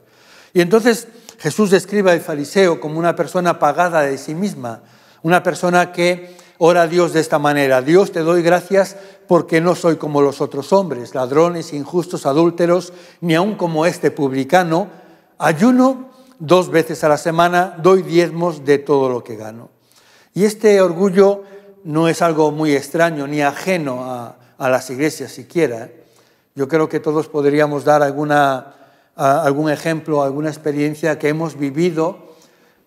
Y entonces Jesús describe al fariseo como una persona pagada de sí misma, una persona que ora a Dios de esta manera, Dios te doy gracias porque no soy como los otros hombres, ladrones, injustos, adúlteros, ni aun como este publicano, ayuno dos veces a la semana, doy diezmos de todo lo que gano. Y este orgullo no es algo muy extraño ni ajeno a, a las iglesias siquiera. Yo creo que todos podríamos dar alguna, algún ejemplo, alguna experiencia que hemos vivido,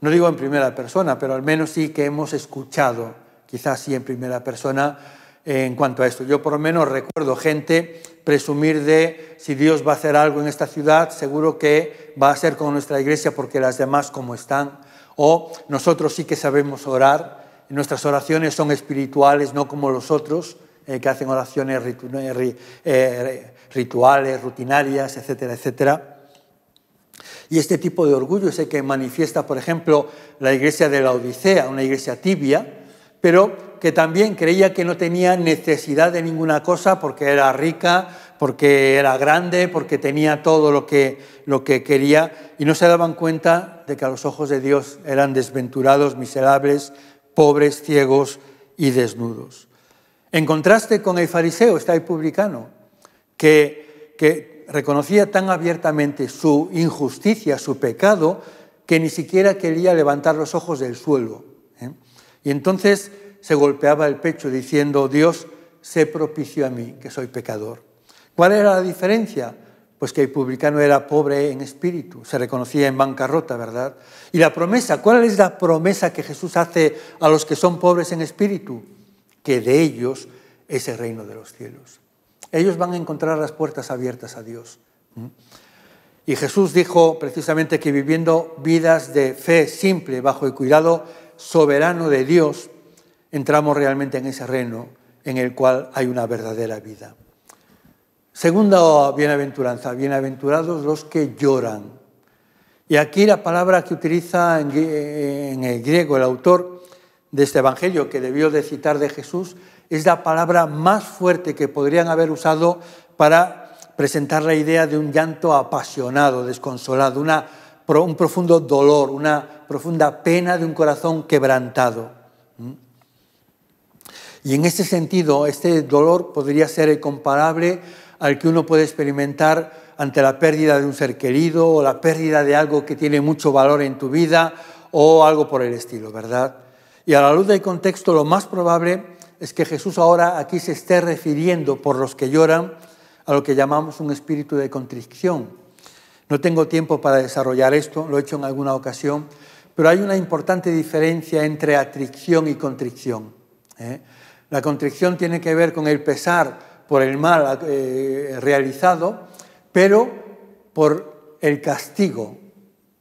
no digo en primera persona, pero al menos sí que hemos escuchado, quizás sí en primera persona, en cuanto a esto. Yo por lo menos recuerdo gente presumir de si Dios va a hacer algo en esta ciudad, seguro que va a ser con nuestra iglesia porque las demás como están. O nosotros sí que sabemos orar, nuestras oraciones son espirituales, no como los otros. Eh, que hacen oraciones eh, eh, rituales, rutinarias, etcétera, etcétera. Y este tipo de orgullo es el que manifiesta, por ejemplo, la iglesia de la Odisea, una iglesia tibia, pero que también creía que no tenía necesidad de ninguna cosa porque era rica, porque era grande, porque tenía todo lo que, lo que quería y no se daban cuenta de que a los ojos de Dios eran desventurados, miserables, pobres, ciegos y desnudos. En contraste con el fariseo está el publicano, que, reconocía tan abiertamente su injusticia, su pecado, que ni siquiera quería levantar los ojos del suelo. ¿eh? Y entonces se golpeaba el pecho diciendo, Dios, sé propicio a mí, que soy pecador. ¿Cuál era la diferencia? Pues que el publicano era pobre en espíritu, se reconocía en bancarrota, ¿verdad? Y la promesa, ¿cuál es la promesa que Jesús hace a los que son pobres en espíritu? que de ellos es el reino de los cielos. Ellos van a encontrar las puertas abiertas a Dios. Y Jesús dijo precisamente que viviendo vidas de fe simple bajo el cuidado soberano de Dios, entramos realmente en ese reino en el cual hay una verdadera vida. Segunda bienaventuranza, bienaventurados los que lloran. Y aquí la palabra que utiliza en el griego el autor de este Evangelio que debió de citar de Jesús es la palabra más fuerte que podrían haber usado para presentar la idea de un llanto apasionado, desconsolado, una, un profundo dolor, una profunda pena de un corazón quebrantado. ¿Mm? Y en este sentido, este dolor podría ser comparable al que uno puede experimentar ante la pérdida de un ser querido o la pérdida de algo que tiene mucho valor en tu vida o algo por el estilo, ¿verdad? Y a la luz del contexto, lo más probable es que Jesús ahora aquí se esté refiriendo por los que lloran a lo que llamamos un espíritu de contricción. No tengo tiempo para desarrollar esto, lo he hecho en alguna ocasión, pero hay una importante diferencia entre atricción y contrición. ¿eh? La contricción tiene que ver con el pesar por el mal eh, realizado, pero por el castigo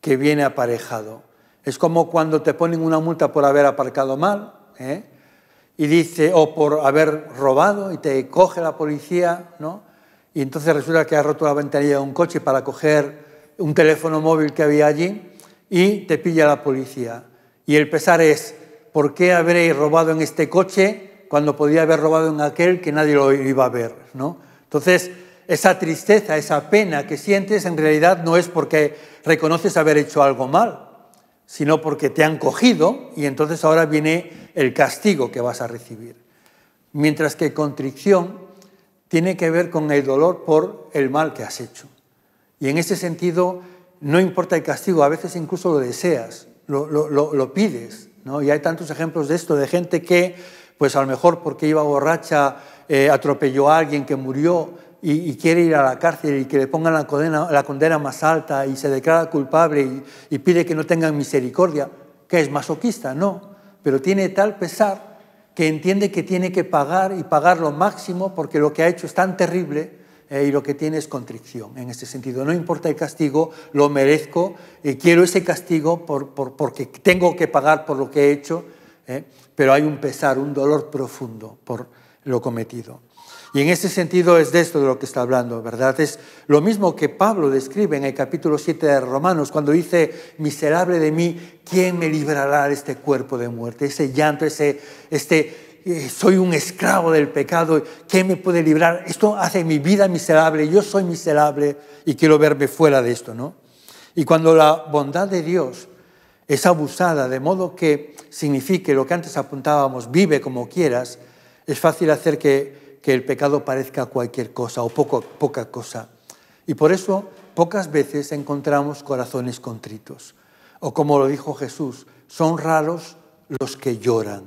que viene aparejado. Es como cuando te ponen una multa por haber aparcado mal, ¿eh? y dice, o por haber robado, y te coge la policía, ¿no? Y entonces resulta que has roto la ventanilla de un coche para coger un teléfono móvil que había allí y te pilla la policía. Y el pesar es, ¿por qué habréis robado en este coche cuando podía haber robado en aquel que nadie lo iba a ver? ¿no? Entonces, esa tristeza, esa pena que sientes en realidad no es porque reconoces haber hecho algo mal, sino porque te han cogido y entonces ahora viene el castigo que vas a recibir. Mientras que contrición tiene que ver con el dolor por el mal que has hecho. Y en ese sentido no importa el castigo, a veces incluso lo deseas, lo, pides. Y hay tantos ejemplos de esto, de gente que, pues a lo mejor porque iba borracha, eh, atropelló a alguien que murió, y, quiere ir a la cárcel y que le pongan la condena, la condena más alta y se declara culpable y, pide que no tengan misericordia, que es masoquista, no, pero tiene tal pesar que entiende que tiene que pagar y pagar lo máximo porque lo que ha hecho es tan terrible eh, y lo que tiene es contrición en este sentido. No importa el castigo, lo merezco, y eh, quiero ese castigo porque tengo que pagar por lo que he hecho, eh, pero hay un pesar, un dolor profundo por lo cometido. Y en ese sentido es de esto de lo que está hablando, ¿verdad? Es lo mismo que Pablo describe en el capítulo 7 de Romanos, cuando dice, miserable de mí, ¿quién me librará de este cuerpo de muerte? Ese llanto, ese, este, eh, soy un esclavo del pecado, ¿quién me puede librar? Esto hace mi vida miserable, yo soy miserable y quiero verme fuera de esto, ¿no? Y cuando la bondad de Dios es abusada, de modo que signifique lo que antes apuntábamos, vive como quieras, es fácil hacer que que el pecado parezca cualquier cosa o poca cosa. Y por eso pocas veces encontramos corazones contritos. O como lo dijo Jesús, son raros los que lloran.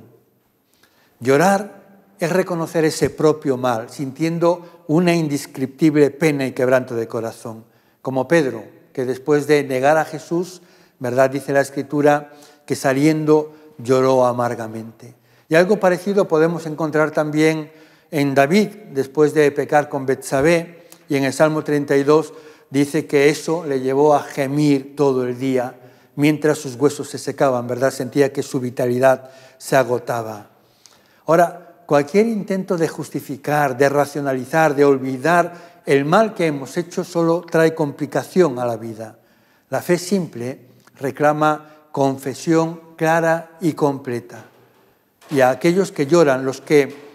Llorar es reconocer ese propio mal, sintiendo una indescriptible pena y quebranto de corazón. Como Pedro, que después de negar a Jesús, ¿verdad? Dice la Escritura que saliendo lloró amargamente. Y algo parecido podemos encontrar también en David después de pecar con Betsabé y en el Salmo 32 dice que eso le llevó a gemir todo el día mientras sus huesos se secaban, ¿verdad? Sentía que su vitalidad se agotaba. Ahora, cualquier intento de justificar, de racionalizar, de olvidar el mal que hemos hecho solo trae complicación a la vida. La fe simple reclama confesión clara y completa. Y a aquellos que lloran, los que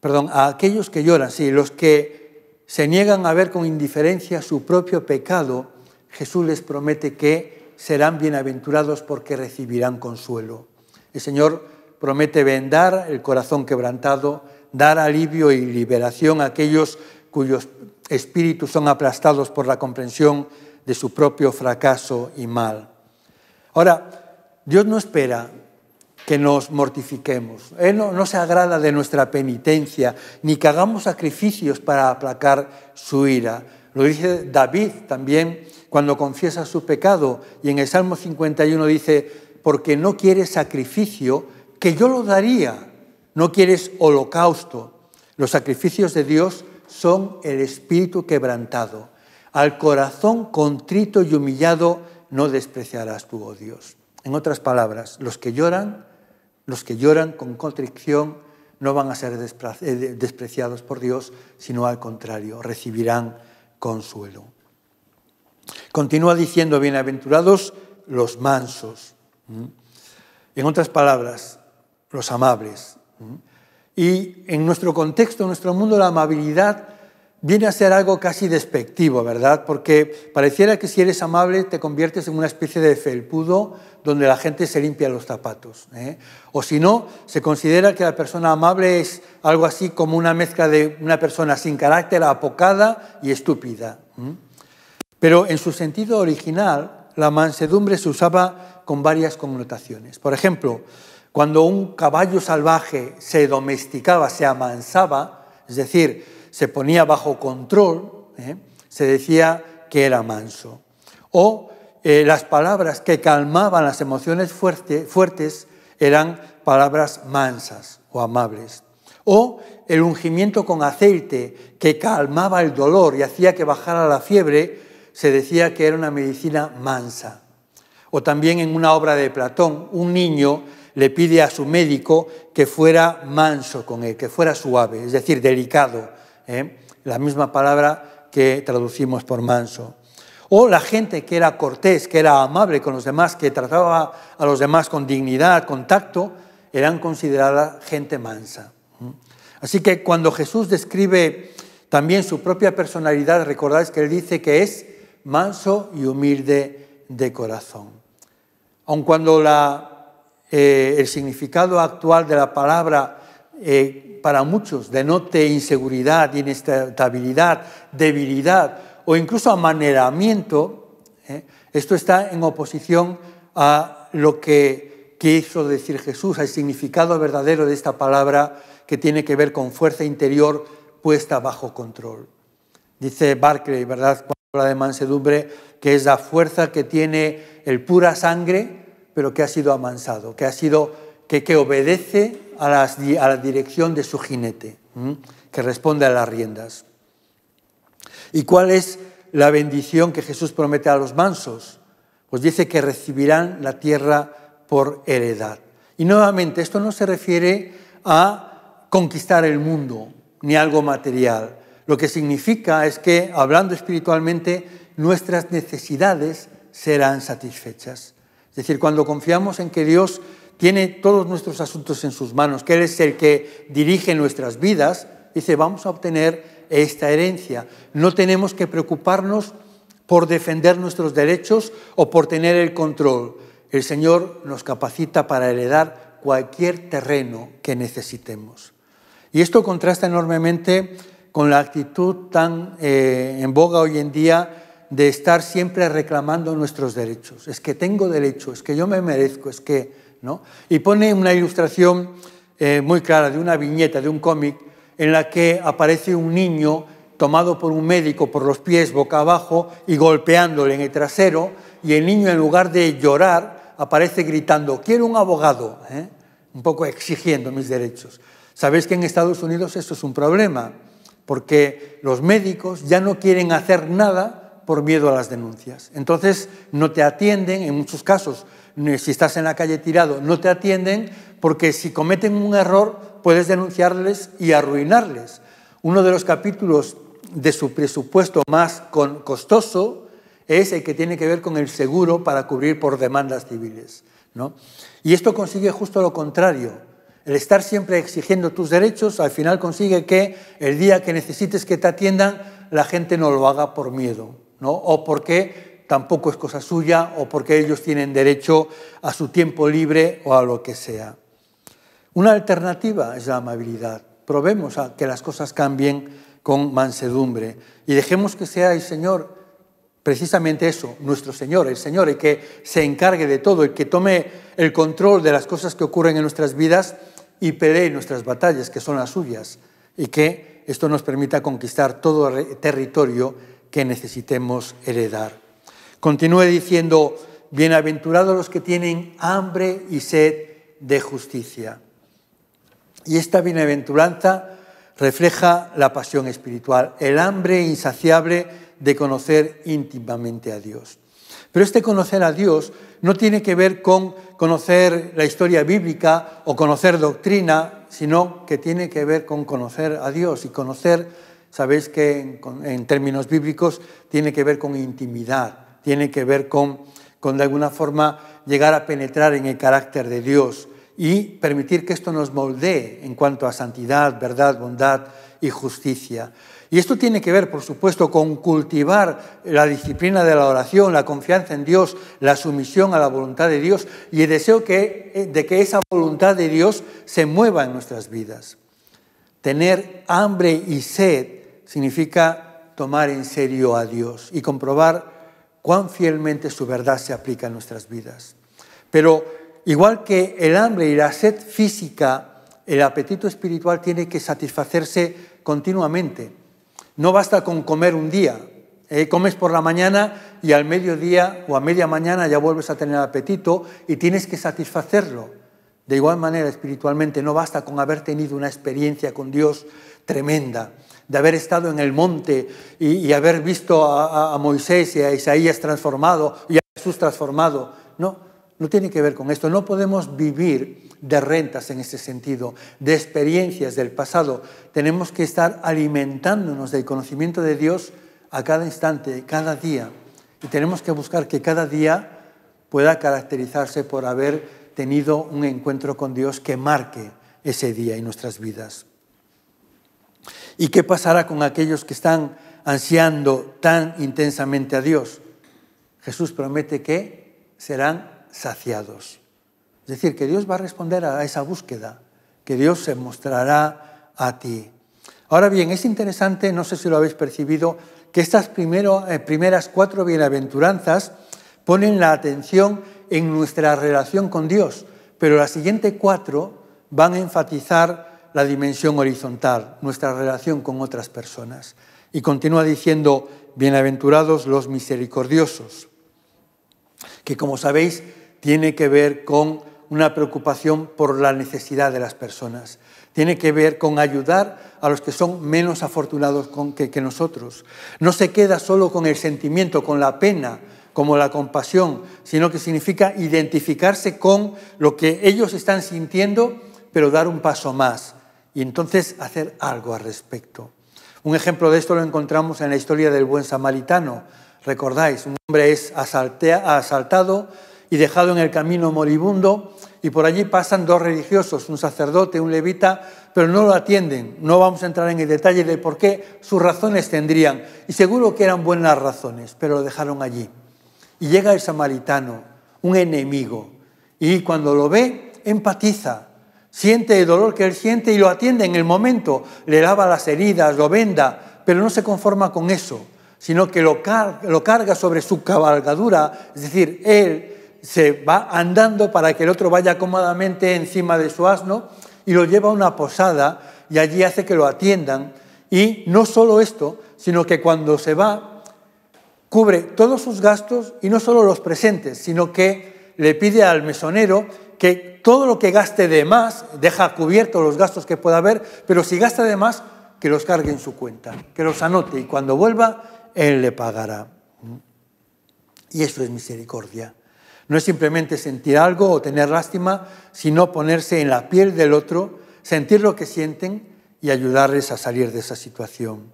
perdón, a aquellos que lloran, sí, los que se niegan a ver con indiferencia su propio pecado, Jesús les promete que serán bienaventurados porque recibirán consuelo. El Señor promete vendar el corazón quebrantado, dar alivio y liberación a aquellos cuyos espíritus son aplastados por la comprensión de su propio fracaso y mal. Ahora, Dios no espera que nos mortifiquemos. Él ¿Eh? no, se agrada de nuestra penitencia, ni que hagamos sacrificios para aplacar su ira. Lo dice David también cuando confiesa su pecado y en el Salmo 51 dice, porque no quieres sacrificio, que yo lo daría, no quieres holocausto. Los sacrificios de Dios son el espíritu quebrantado. Al corazón contrito y humillado no despreciarás tu, odio. Oh en otras palabras, los que lloran los que lloran con contrición no van a ser eh, despreciados por Dios, sino al contrario, recibirán consuelo. Continúa diciendo, bienaventurados los mansos. En otras palabras, los amables. Y en nuestro contexto, en nuestro mundo, la amabilidad viene a ser algo casi despectivo, ¿verdad? Porque pareciera que si eres amable te conviertes en una especie de felpudo donde la gente se limpia los zapatos. ¿eh? O si no, se considera que la persona amable es algo así como una mezcla de una persona sin carácter, apocada y estúpida. Pero en su sentido original, la mansedumbre se usaba con varias connotaciones. Por ejemplo, cuando un caballo salvaje se domesticaba, se amansaba, es decir, se ponía bajo control, ¿eh? se decía que era manso. O eh, las palabras que calmaban las emociones fuertes eran palabras mansas o amables. O el ungimiento con aceite que calmaba el dolor y hacía que bajara la fiebre, se decía que era una medicina mansa. O también en una obra de Platón, un niño le pide a su médico que fuera manso con él, que fuera suave, es decir, delicado, ¿eh? la misma palabra que traducimos por manso. O la gente que era cortés, que era amable con los demás, que trataba a los demás con dignidad, con tacto, eran consideradas gente mansa. ¿Mm? Así que cuando Jesús describe también su propia personalidad, recordáis que él dice que es manso y humilde de corazón. Aun cuando la, eh, el significado actual de la palabra eh, para muchos denote inseguridad, inestabilidad, debilidad o incluso amaneramiento, eh, esto está en oposición a lo que quiso decir Jesús, al significado verdadero de esta palabra que tiene que ver con fuerza interior puesta bajo control. Dice Barclay, ¿verdad? Cuando habla de mansedumbre, que es la fuerza que tiene el pura sangre, pero que ha sido amansado, que ha sido que, que obedece a, la dirección de su jinete, que responde a las riendas. ¿Y cuál es la bendición que Jesús promete a los mansos? Pues dice que recibirán la tierra por heredad. Y nuevamente, esto no se refiere a conquistar el mundo ni algo material. Lo que significa es que, hablando espiritualmente, nuestras necesidades serán satisfechas. Es decir, cuando confiamos en que Dios tiene todos nuestros asuntos en sus manos, que Él es el que dirige nuestras vidas, dice, vamos a obtener esta herencia. No tenemos que preocuparnos por defender nuestros derechos o por tener el control. El Señor nos capacita para heredar cualquier terreno que necesitemos. Y esto contrasta enormemente con la actitud tan eh, en boga hoy en día de estar siempre reclamando nuestros derechos. Es que tengo derecho, es que yo me merezco, es que y pone una ilustración eh, muy clara de una viñeta, de un cómic, en la que aparece un niño tomado por un médico por los pies boca abajo y golpeándole en el trasero, y el niño en lugar de llorar aparece gritando, quiero un abogado, ¿eh? un poco exigiendo mis derechos. Sabéis que en Estados Unidos esto es un problema, porque los médicos ya no quieren hacer nada por miedo a las denuncias. Entonces no te atienden, en muchos casos si estás en la calle tirado, no te atienden, porque si cometen un error puedes denunciarles y arruinarles. Uno de los capítulos de su presupuesto más costoso es el que tiene que ver con el seguro para cubrir por demandas civiles. Y esto consigue justo lo contrario. El estar siempre exigiendo tus derechos al final consigue que el día que necesites que te atiendan, la gente no lo haga por miedo ¿no? o porque tampoco es cosa suya o porque ellos tienen derecho a su tiempo libre o a lo que sea. Una alternativa es la amabilidad. Probemos a que las cosas cambien con mansedumbre y dejemos que sea el Señor precisamente eso, nuestro Señor, el Señor, el que se encargue de todo, el que tome el control de las cosas que ocurren en nuestras vidas y pelee nuestras batallas, que son las suyas, y que esto nos permita conquistar todo el territorio que necesitemos heredar. Continúe diciendo, bienaventurados los que tienen hambre y sed de justicia. Y esta bienaventuranza refleja la pasión espiritual, el hambre insaciable de conocer íntimamente a Dios. Pero este conocer a Dios no tiene que ver con conocer la historia bíblica o conocer doctrina, sino que tiene que ver con conocer a Dios y conocer, sabéis que en, en términos bíblicos tiene que ver con intimidad, tiene que ver con, con de alguna forma llegar a penetrar en el carácter de Dios y permitir que esto nos moldee en cuanto a santidad, verdad, bondad y justicia. Y esto tiene que ver, por supuesto, con cultivar la disciplina de la oración, la confianza en Dios, la sumisión a la voluntad de Dios y el deseo eh, de que esa voluntad de Dios se mueva en nuestras vidas. Tener hambre y sed significa tomar en serio a Dios y comprobar cuán fielmente su verdad se aplica en nuestras vidas. Pero igual que el hambre y la sed física, el apetito espiritual tiene que satisfacerse continuamente. No basta con comer un día. Eh, comes por la mañana y al mediodía o a media mañana ya vuelves a tener apetito y tienes que satisfacerlo. De igual manera, espiritualmente, no basta con haber tenido una experiencia con Dios tremenda de haber estado en el monte y, haber visto a, Moisés y a Isaías transformado y a Jesús transformado. No, no tiene que ver con esto. No podemos vivir de rentas en ese sentido, de experiencias del pasado. Tenemos que estar alimentándonos del conocimiento de Dios a cada instante, cada día. Y tenemos que buscar que cada día pueda caracterizarse por haber tenido un encuentro con Dios que marque ese día en nuestras vidas. ¿Y qué pasará con aquellos que están ansiando tan intensamente a Dios? Jesús promete que serán saciados. Es decir, que Dios va a responder a esa búsqueda, que Dios se mostrará a ti. Ahora bien, es interesante, no sé si lo habéis percibido, que estas eh, primeras cuatro bienaventuranzas ponen la atención en nuestra relación con Dios, pero las siguientes cuatro van a enfatizar la dimensión horizontal, nuestra relación con otras personas. Y continúa diciendo, bienaventurados los misericordiosos, que como sabéis tiene que ver con una preocupación por la necesidad de las personas. Tiene que ver con ayudar a los que son menos afortunados que, que, nosotros. No se queda solo con el sentimiento, con la pena, como la compasión, sino que significa identificarse con lo que ellos están sintiendo, pero dar un paso más, y entonces hacer algo al respecto. Un ejemplo de esto lo encontramos en la historia del buen samaritano. Recordáis, un hombre es asaltado y dejado en el camino moribundo y por allí pasan dos religiosos, un sacerdote, un levita, pero no lo atienden. No vamos a entrar en el detalle de por qué sus razones tendrían y seguro que eran buenas razones, pero lo dejaron allí. Y llega el samaritano, un enemigo, y cuando lo ve, empatiza Siente el dolor que él siente y lo atiende en el momento. Le lava las heridas, lo venda, pero no se conforma con eso, sino que lo, carga sobre su cabalgadura, es decir, él se va andando para que el otro vaya cómodamente encima de su asno y lo lleva a una posada y allí hace que lo atiendan. Y no solo esto, sino que cuando se va, cubre todos sus gastos y no solo los presentes, sino que le pide al mesonero que todo lo que gaste de más, deja cubierto los gastos que pueda haber, pero si gasta de más, que los cargue en su cuenta, que los anote y cuando vuelva, Él le pagará. Y eso es misericordia. No es simplemente sentir algo o tener lástima, sino ponerse en la piel del otro, sentir lo que sienten y ayudarles a salir de esa situación.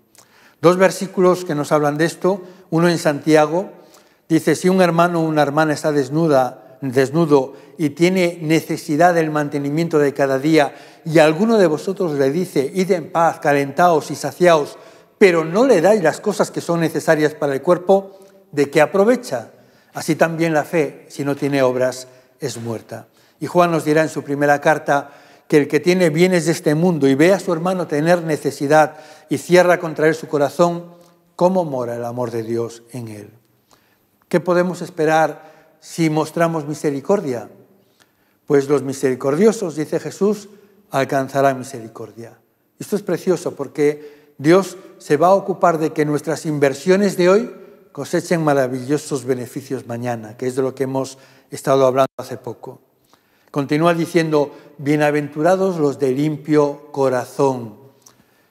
Dos versículos que nos hablan de esto, uno en Santiago, dice, si un hermano o una hermana está desnuda, desnudo y tiene necesidad del mantenimiento de cada día, y alguno de vosotros le dice, id en paz, calentaos y saciaos, pero no le dais las cosas que son necesarias para el cuerpo, ¿de qué aprovecha? Así también la fe, si no tiene obras, es muerta. Y Juan nos dirá en su primera carta que el que tiene bienes de este mundo y ve a su hermano tener necesidad y cierra contra él su corazón, ¿cómo mora el amor de Dios en él? ¿Qué podemos esperar si mostramos misericordia? Pues los misericordiosos, dice Jesús, alcanzarán misericordia. Esto es precioso porque Dios se va a ocupar de que nuestras inversiones de hoy cosechen maravillosos beneficios mañana, que es de lo que hemos estado hablando hace poco. Continúa diciendo, bienaventurados los de limpio corazón.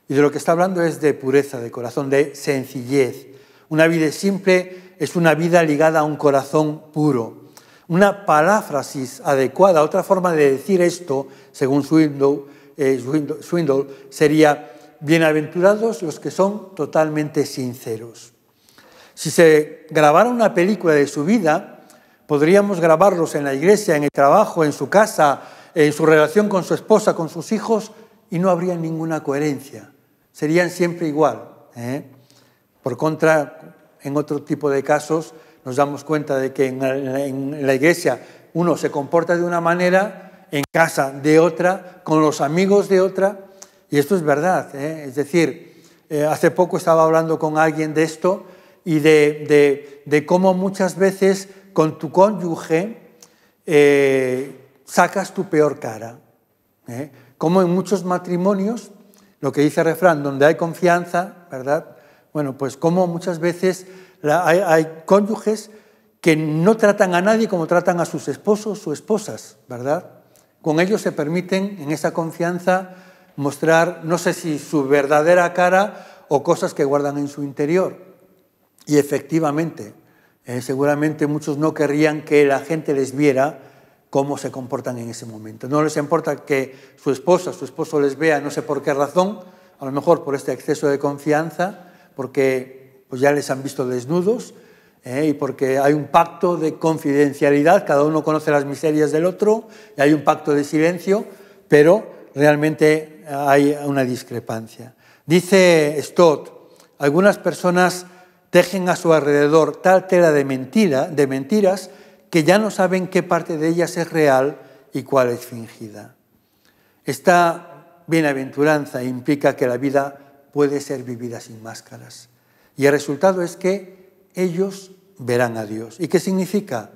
Y de lo que está hablando es de pureza de corazón, de sencillez. Una vida simple es una vida ligada a un corazón puro. Una paráfrasis adecuada, otra forma de decir esto, según Swindle, eh, sería, bienaventurados los que son totalmente sinceros. Si se grabara una película de su vida, podríamos grabarlos en la iglesia, en el trabajo, en su casa, en su relación con su esposa, con sus hijos, y no habría ninguna coherencia. Serían siempre igual. ¿eh? Por contra, en otro tipo de casos nos damos cuenta de que en la, iglesia uno se comporta de una manera, en casa de otra, con los amigos de otra, y esto es verdad. ¿eh? Es decir, eh, hace poco estaba hablando con alguien de esto y de, de, cómo muchas veces con tu cónyuge eh, sacas tu peor cara. Como en muchos matrimonios, lo que dice el refrán, donde hay confianza, ¿verdad? Bueno, pues como muchas veces hay, cónyuges que no tratan a nadie como tratan a sus esposos o esposas, ¿verdad? Con ellos se permiten, en esa confianza, mostrar, no sé si su verdadera cara o cosas que guardan en su interior. Y efectivamente, eh, seguramente muchos no querrían que la gente les viera cómo se comportan en ese momento. No les importa que su esposa, su esposo les vea, no sé por qué razón, a lo mejor por este exceso de confianza, porque pues ya les han visto desnudos ¿eh? y porque hay un pacto de confidencialidad, cada uno conoce las miserias del otro y hay un pacto de silencio, pero realmente hay una discrepancia. Dice Stott, algunas personas tejen a su alrededor tal tela de, mentira, de mentiras que ya no saben qué parte de ellas es real y cuál es fingida. Esta bienaventuranza implica que la vida puede ser vivida sin máscaras. Y el resultado es que ellos verán a Dios. ¿Y qué significa?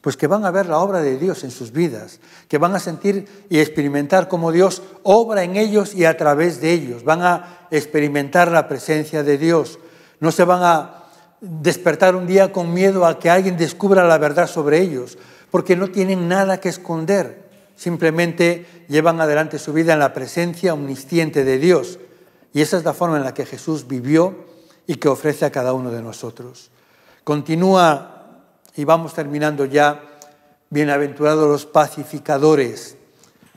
Pues que van a ver la obra de Dios en sus vidas, que van a sentir y experimentar cómo Dios obra en ellos y a través de ellos. Van a experimentar la presencia de Dios. No se van a despertar un día con miedo a que alguien descubra la verdad sobre ellos, porque no tienen nada que esconder. Simplemente llevan adelante su vida en la presencia omnisciente de Dios. Y esa es la forma en la que Jesús vivió y que ofrece a cada uno de nosotros. Continúa, y vamos terminando ya, bienaventurados los pacificadores,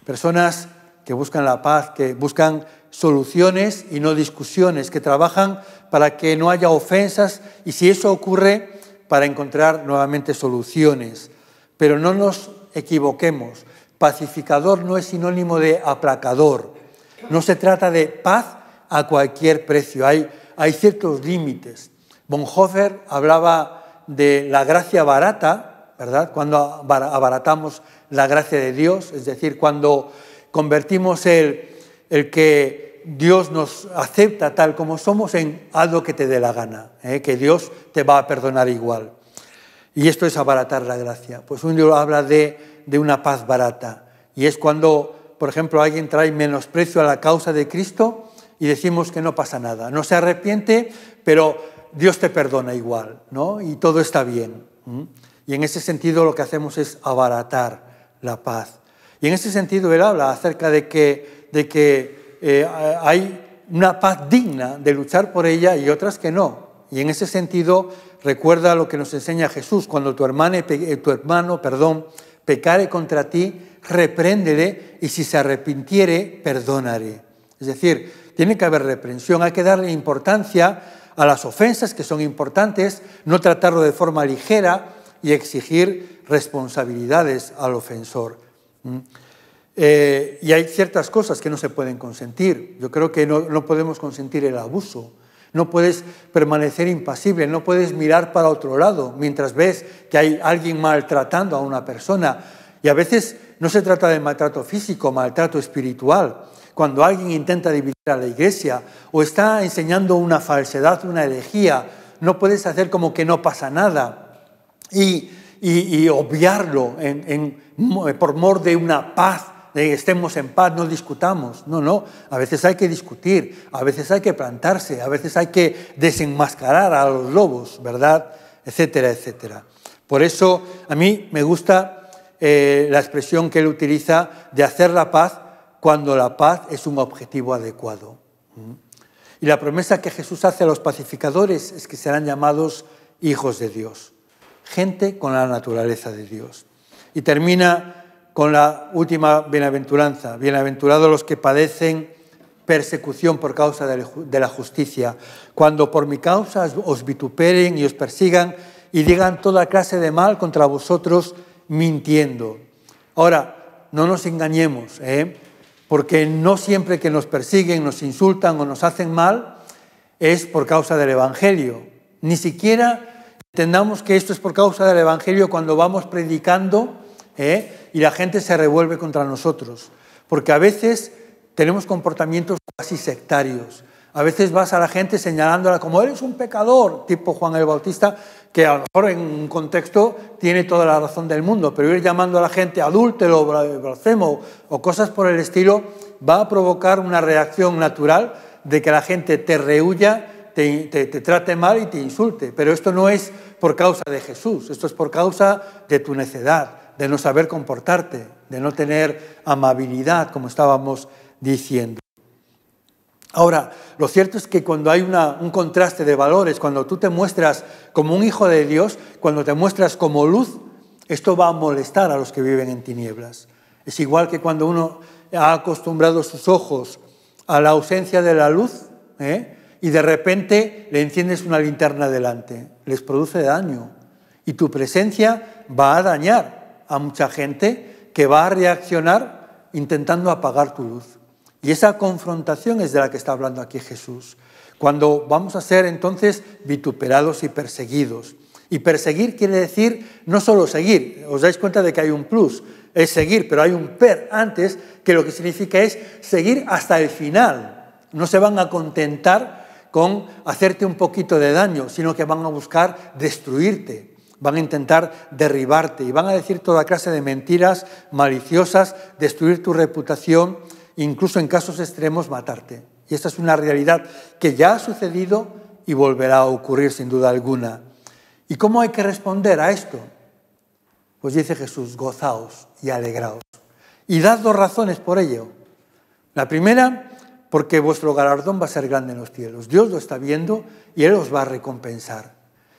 personas que buscan la paz, que buscan soluciones y no discusiones, que trabajan para que no haya ofensas y si eso ocurre, para encontrar nuevamente soluciones. Pero no nos equivoquemos, pacificador no es sinónimo de aplacador, no se trata de paz, a cualquier precio. Hay, hay ciertos límites. Bonhoeffer hablaba de la gracia barata, ¿verdad? Cuando abaratamos la gracia de Dios, es decir, cuando convertimos el, que Dios nos acepta tal como somos en algo que te dé la gana, ¿eh? que Dios te va a perdonar igual. Y esto es abaratar la gracia. Pues un libro habla de una paz barata. Y es cuando, por ejemplo, alguien trae menosprecio a la causa de Cristo, y decimos que no pasa nada. No se arrepiente, pero Dios te perdona igual, ¿no? Y todo está bien. Y en ese sentido lo que hacemos es abaratar la paz. Y en ese sentido él habla acerca de que, de que eh, hay una paz digna de luchar por ella y otras que no. Y en ese sentido recuerda lo que nos enseña Jesús, cuando tu hermano, eh, tu hermano perdón, pecare contra ti, repréndele y si se arrepintiere, perdonaré Es decir, tiene que haber reprensión, hay que darle importancia a las ofensas que son importantes, no tratarlo de forma ligera y exigir responsabilidades al ofensor. Mm. Eh, y hay ciertas cosas que no se pueden consentir. Yo creo que no, no podemos consentir el abuso. No puedes permanecer impasible, no puedes mirar para otro lado mientras ves que hay alguien maltratando a una persona. Y a veces no se trata de maltrato físico, maltrato espiritual cuando alguien intenta dividir a la iglesia o está enseñando una falsedad, una herejía, no puedes hacer como que no pasa nada y, obviarlo en, por mor de una paz de estemos en paz, no discutamos. No, no, a veces hay que discutir, a veces hay que plantarse, a veces hay que desenmascarar a los lobos, ¿verdad? Etcétera, etcétera. Por eso a mí me gusta eh, la expresión que él utiliza de hacer la paz cuando la paz es un objetivo adecuado. ¿Mm? Y la promesa que Jesús hace a los pacificadores es que serán llamados hijos de Dios, gente con la naturaleza de Dios. Y termina con la última bienaventuranza. Bienaventurados los que padecen persecución por causa de la justicia, cuando por mi causa os vituperen y os persigan y digan toda clase de mal contra vosotros mintiendo. Ahora, no nos engañemos. ¿eh? porque no siempre que nos persiguen, nos insultan o nos hacen mal es por causa del Evangelio. Ni siquiera entendamos que esto es por causa del Evangelio cuando vamos predicando ¿eh? y la gente se revuelve contra nosotros, porque a veces tenemos comportamientos casi sectarios. A veces vas a la gente señalándola como eres un pecador, tipo Juan el Bautista, que a lo mejor en un contexto tiene toda la razón del mundo, pero ir llamando a la gente adúltero, blasfemo o cosas por el estilo va a provocar una reacción natural de que la gente te rehuya, te trate mal y te insulte. Pero esto no es por causa de Jesús, esto es por causa de tu necedad, de no saber comportarte, de no tener amabilidad, como estábamos diciendo. Ahora, lo cierto es que cuando hay un contraste de valores, cuando tú te muestras como un hijo de Dios, cuando te muestras como luz, esto va a molestar a los que viven en tinieblas. Es igual que cuando uno ha acostumbrado sus ojos a la ausencia de la luz ¿eh? y de repente le enciendes una linterna delante, les produce daño. Y tu presencia va a dañar a mucha gente que va a reaccionar intentando apagar tu luz. Y esa confrontación es de la que está hablando aquí Jesús, cuando vamos a ser entonces vituperados y perseguidos. Y perseguir quiere decir no solo seguir, os dais cuenta de que hay un plus, es seguir, pero hay un per antes, que lo que significa es seguir hasta el final. No se van a contentar con hacerte un poquito de daño, sino que van a buscar destruirte, van a intentar derribarte y van a decir toda clase de mentiras maliciosas, destruir tu reputación incluso en casos extremos matarte. Y esta es una realidad que ya ha sucedido y volverá a ocurrir sin duda alguna. ¿Y cómo hay que responder a esto? Pues dice Jesús, gozaos y alegraos. Y dad dos razones por ello. La primera, porque vuestro galardón va a ser grande en los cielos. Dios lo está viendo y Él os va a recompensar.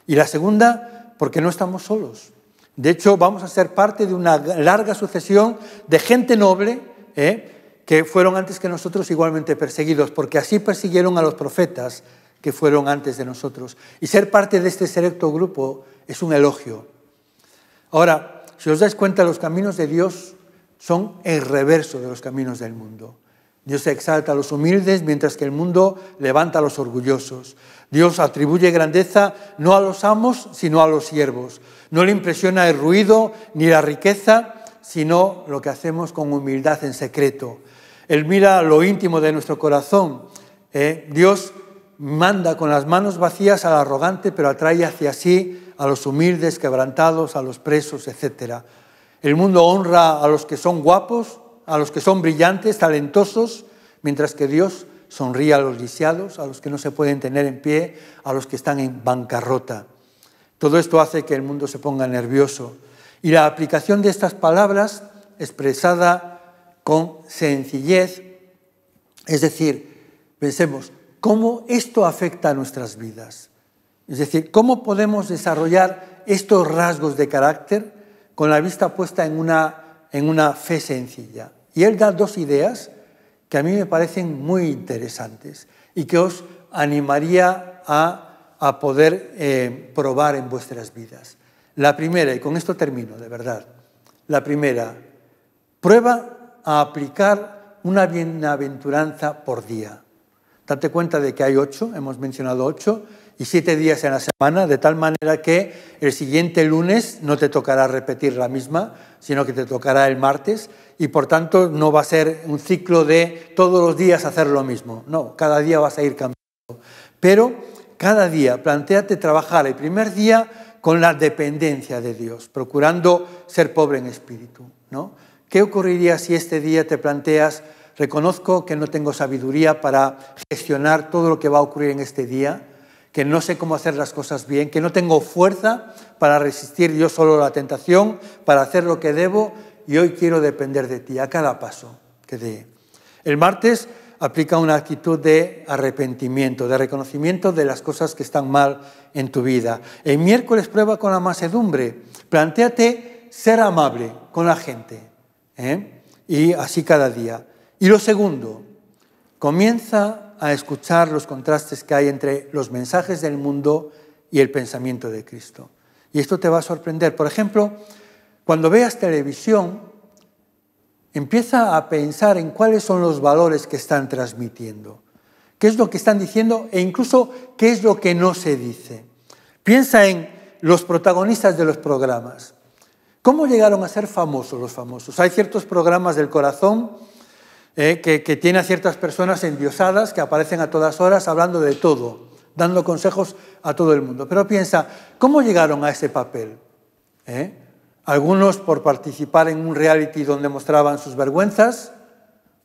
Y la segunda, porque no estamos solos. De hecho, vamos a ser parte de una larga sucesión de gente noble, ¿eh? que fueron antes que nosotros igualmente perseguidos, porque así persiguieron a los profetas que fueron antes de nosotros. Y ser parte de este selecto grupo es un elogio. Ahora, si os dais cuenta, los caminos de Dios son el reverso de los caminos del mundo. Dios exalta a los humildes mientras que el mundo levanta a los orgullosos. Dios atribuye grandeza no a los amos, sino a los siervos. No le impresiona el ruido ni la riqueza, sino lo que hacemos con humildad en secreto. Él mira lo íntimo de nuestro corazón. ¿eh? Dios manda con las manos vacías al arrogante, pero atrae hacia sí a los humildes, quebrantados, a los presos, etc. El mundo honra a los que son guapos, a los que son brillantes, talentosos, mientras que Dios sonríe a los lisiados, a los que no se pueden tener en pie, a los que están en bancarrota. Todo esto hace que el mundo se ponga nervioso. Y la aplicación de estas palabras, expresada con sencillez. Es decir, pensemos, ¿cómo esto afecta a nuestras vidas? Es decir, ¿cómo podemos desarrollar estos rasgos de carácter con la vista puesta en una, en una fe sencilla? Y él da dos ideas que a mí me parecen muy interesantes y que os animaría a, poder eh, probar en vuestras vidas. La primera, y con esto termino, de verdad, la primera, prueba a aplicar una bienaventuranza por día. Date cuenta de que hay ocho, hemos mencionado ocho, y siete días en la semana, de tal manera que el siguiente lunes no te tocará repetir la misma, sino que te tocará el martes, y por tanto no va a ser un ciclo de todos los días hacer lo mismo, no, cada día vas a ir cambiando. Pero cada día, planteate trabajar el primer día con la dependencia de Dios, procurando ser pobre en espíritu, ¿no? ¿Qué ocurriría si este día te planteas, reconozco que no tengo sabiduría para gestionar todo lo que va a ocurrir en este día, que no sé cómo hacer las cosas bien, que no tengo fuerza para resistir yo solo la tentación, para hacer lo que debo y hoy quiero depender de ti a cada paso que dé? El martes aplica una actitud de arrepentimiento, de reconocimiento de las cosas que están mal en tu vida. El miércoles prueba con la masedumbre. Plantéate ser amable con la gente. ¿eh? y así cada día. Y lo segundo, comienza a escuchar los contrastes que hay entre los mensajes del mundo y el pensamiento de Cristo. Y esto te va a sorprender. Por ejemplo, cuando veas televisión, empieza a pensar en cuáles son los valores que están transmitiendo, qué es lo que están diciendo e incluso qué es lo que no se dice. Piensa en los protagonistas de los programas. ¿Cómo llegaron a ser famosos los famosos? Hay ciertos programas del corazón eh, que, tienen tiene a ciertas personas endiosadas que aparecen a todas horas hablando de todo, dando consejos a todo el mundo. Pero piensa, ¿cómo llegaron a ese papel? ¿Eh? Algunos por participar en un reality donde mostraban sus vergüenzas,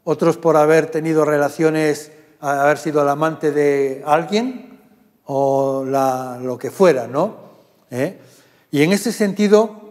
otros por haber tenido relaciones, haber sido el amante de alguien o lo que fuera, ¿no? ¿Eh? Y en ese sentido,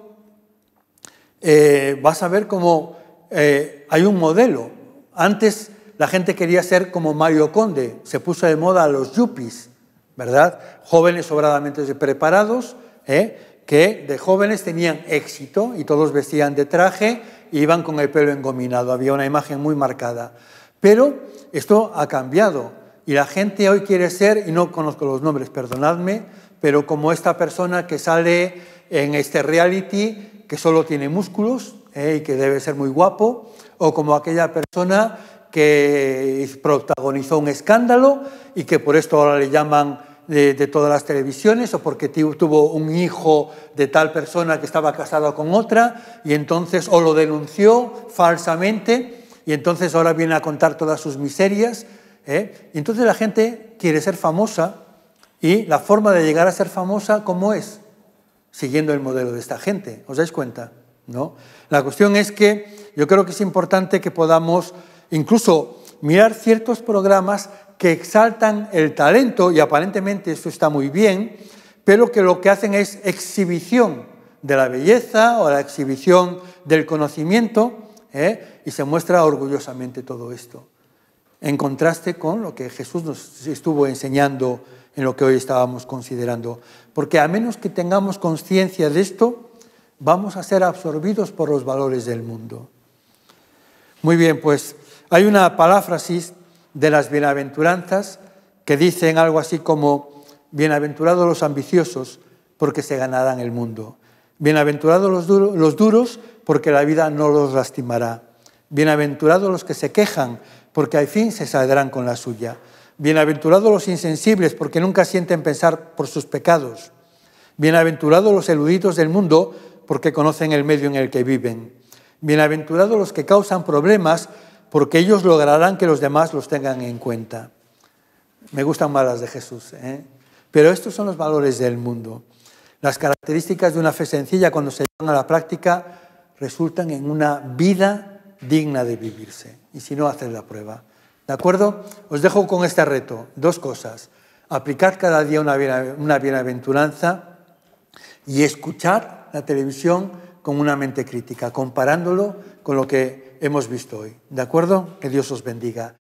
eh, vas a ver cómo eh, hay un modelo. Antes la gente quería ser como Mario Conde, se puso de moda a los yuppies, ¿verdad? Jóvenes sobradamente preparados, ¿eh? que de jóvenes tenían éxito y todos vestían de traje e iban con el pelo engominado. Había una imagen muy marcada. Pero esto ha cambiado y la gente hoy quiere ser, y no conozco los nombres, perdonadme, pero como esta persona que sale en este reality que solo tiene músculos eh, y que debe ser muy guapo, o como aquella persona que protagonizó un escándalo y que por esto ahora le llaman de, todas las televisiones o porque tuvo un hijo de tal persona que estaba casado con otra y entonces o lo denunció falsamente y entonces ahora viene a contar todas sus miserias. Eh. entonces la gente quiere ser famosa y la forma de llegar a ser famosa, ¿cómo es? siguiendo el modelo de esta gente. ¿Os dais cuenta? ¿No? La cuestión es que yo creo que es importante que podamos incluso mirar ciertos programas que exaltan el talento, y aparentemente eso está muy bien, pero que lo que hacen es exhibición de la belleza o la exhibición del conocimiento, ¿eh? y se muestra orgullosamente todo esto, en contraste con lo que Jesús nos estuvo enseñando en lo que hoy estábamos considerando porque a menos que tengamos conciencia de esto, vamos a ser absorbidos por los valores del mundo. Muy bien, pues hay una paráfrasis de las bienaventuranzas que dicen algo así como, bienaventurados los ambiciosos, porque se ganarán el mundo. Bienaventurados los, los duros, porque la vida no los lastimará. Bienaventurados los que se quejan, porque al fin se saldrán con la suya. Bienaventurados los insensibles, porque nunca sienten pensar por sus pecados. Bienaventurados los eludidos del mundo, porque conocen el medio en el que viven. Bienaventurados los que causan problemas, porque ellos lograrán que los demás los tengan en cuenta. Me gustan más las de Jesús, ¿eh? pero estos son los valores del mundo. Las características de una fe sencilla cuando se llevan a la práctica resultan en una vida digna de vivirse. Y si no, hacen la prueba. ¿De acuerdo? Os dejo con este reto. Dos cosas. Aplicar cada día una, bienaventuranza y escuchar la televisión con una mente crítica, comparándolo con lo que hemos visto hoy. ¿De acuerdo? Que Dios os bendiga.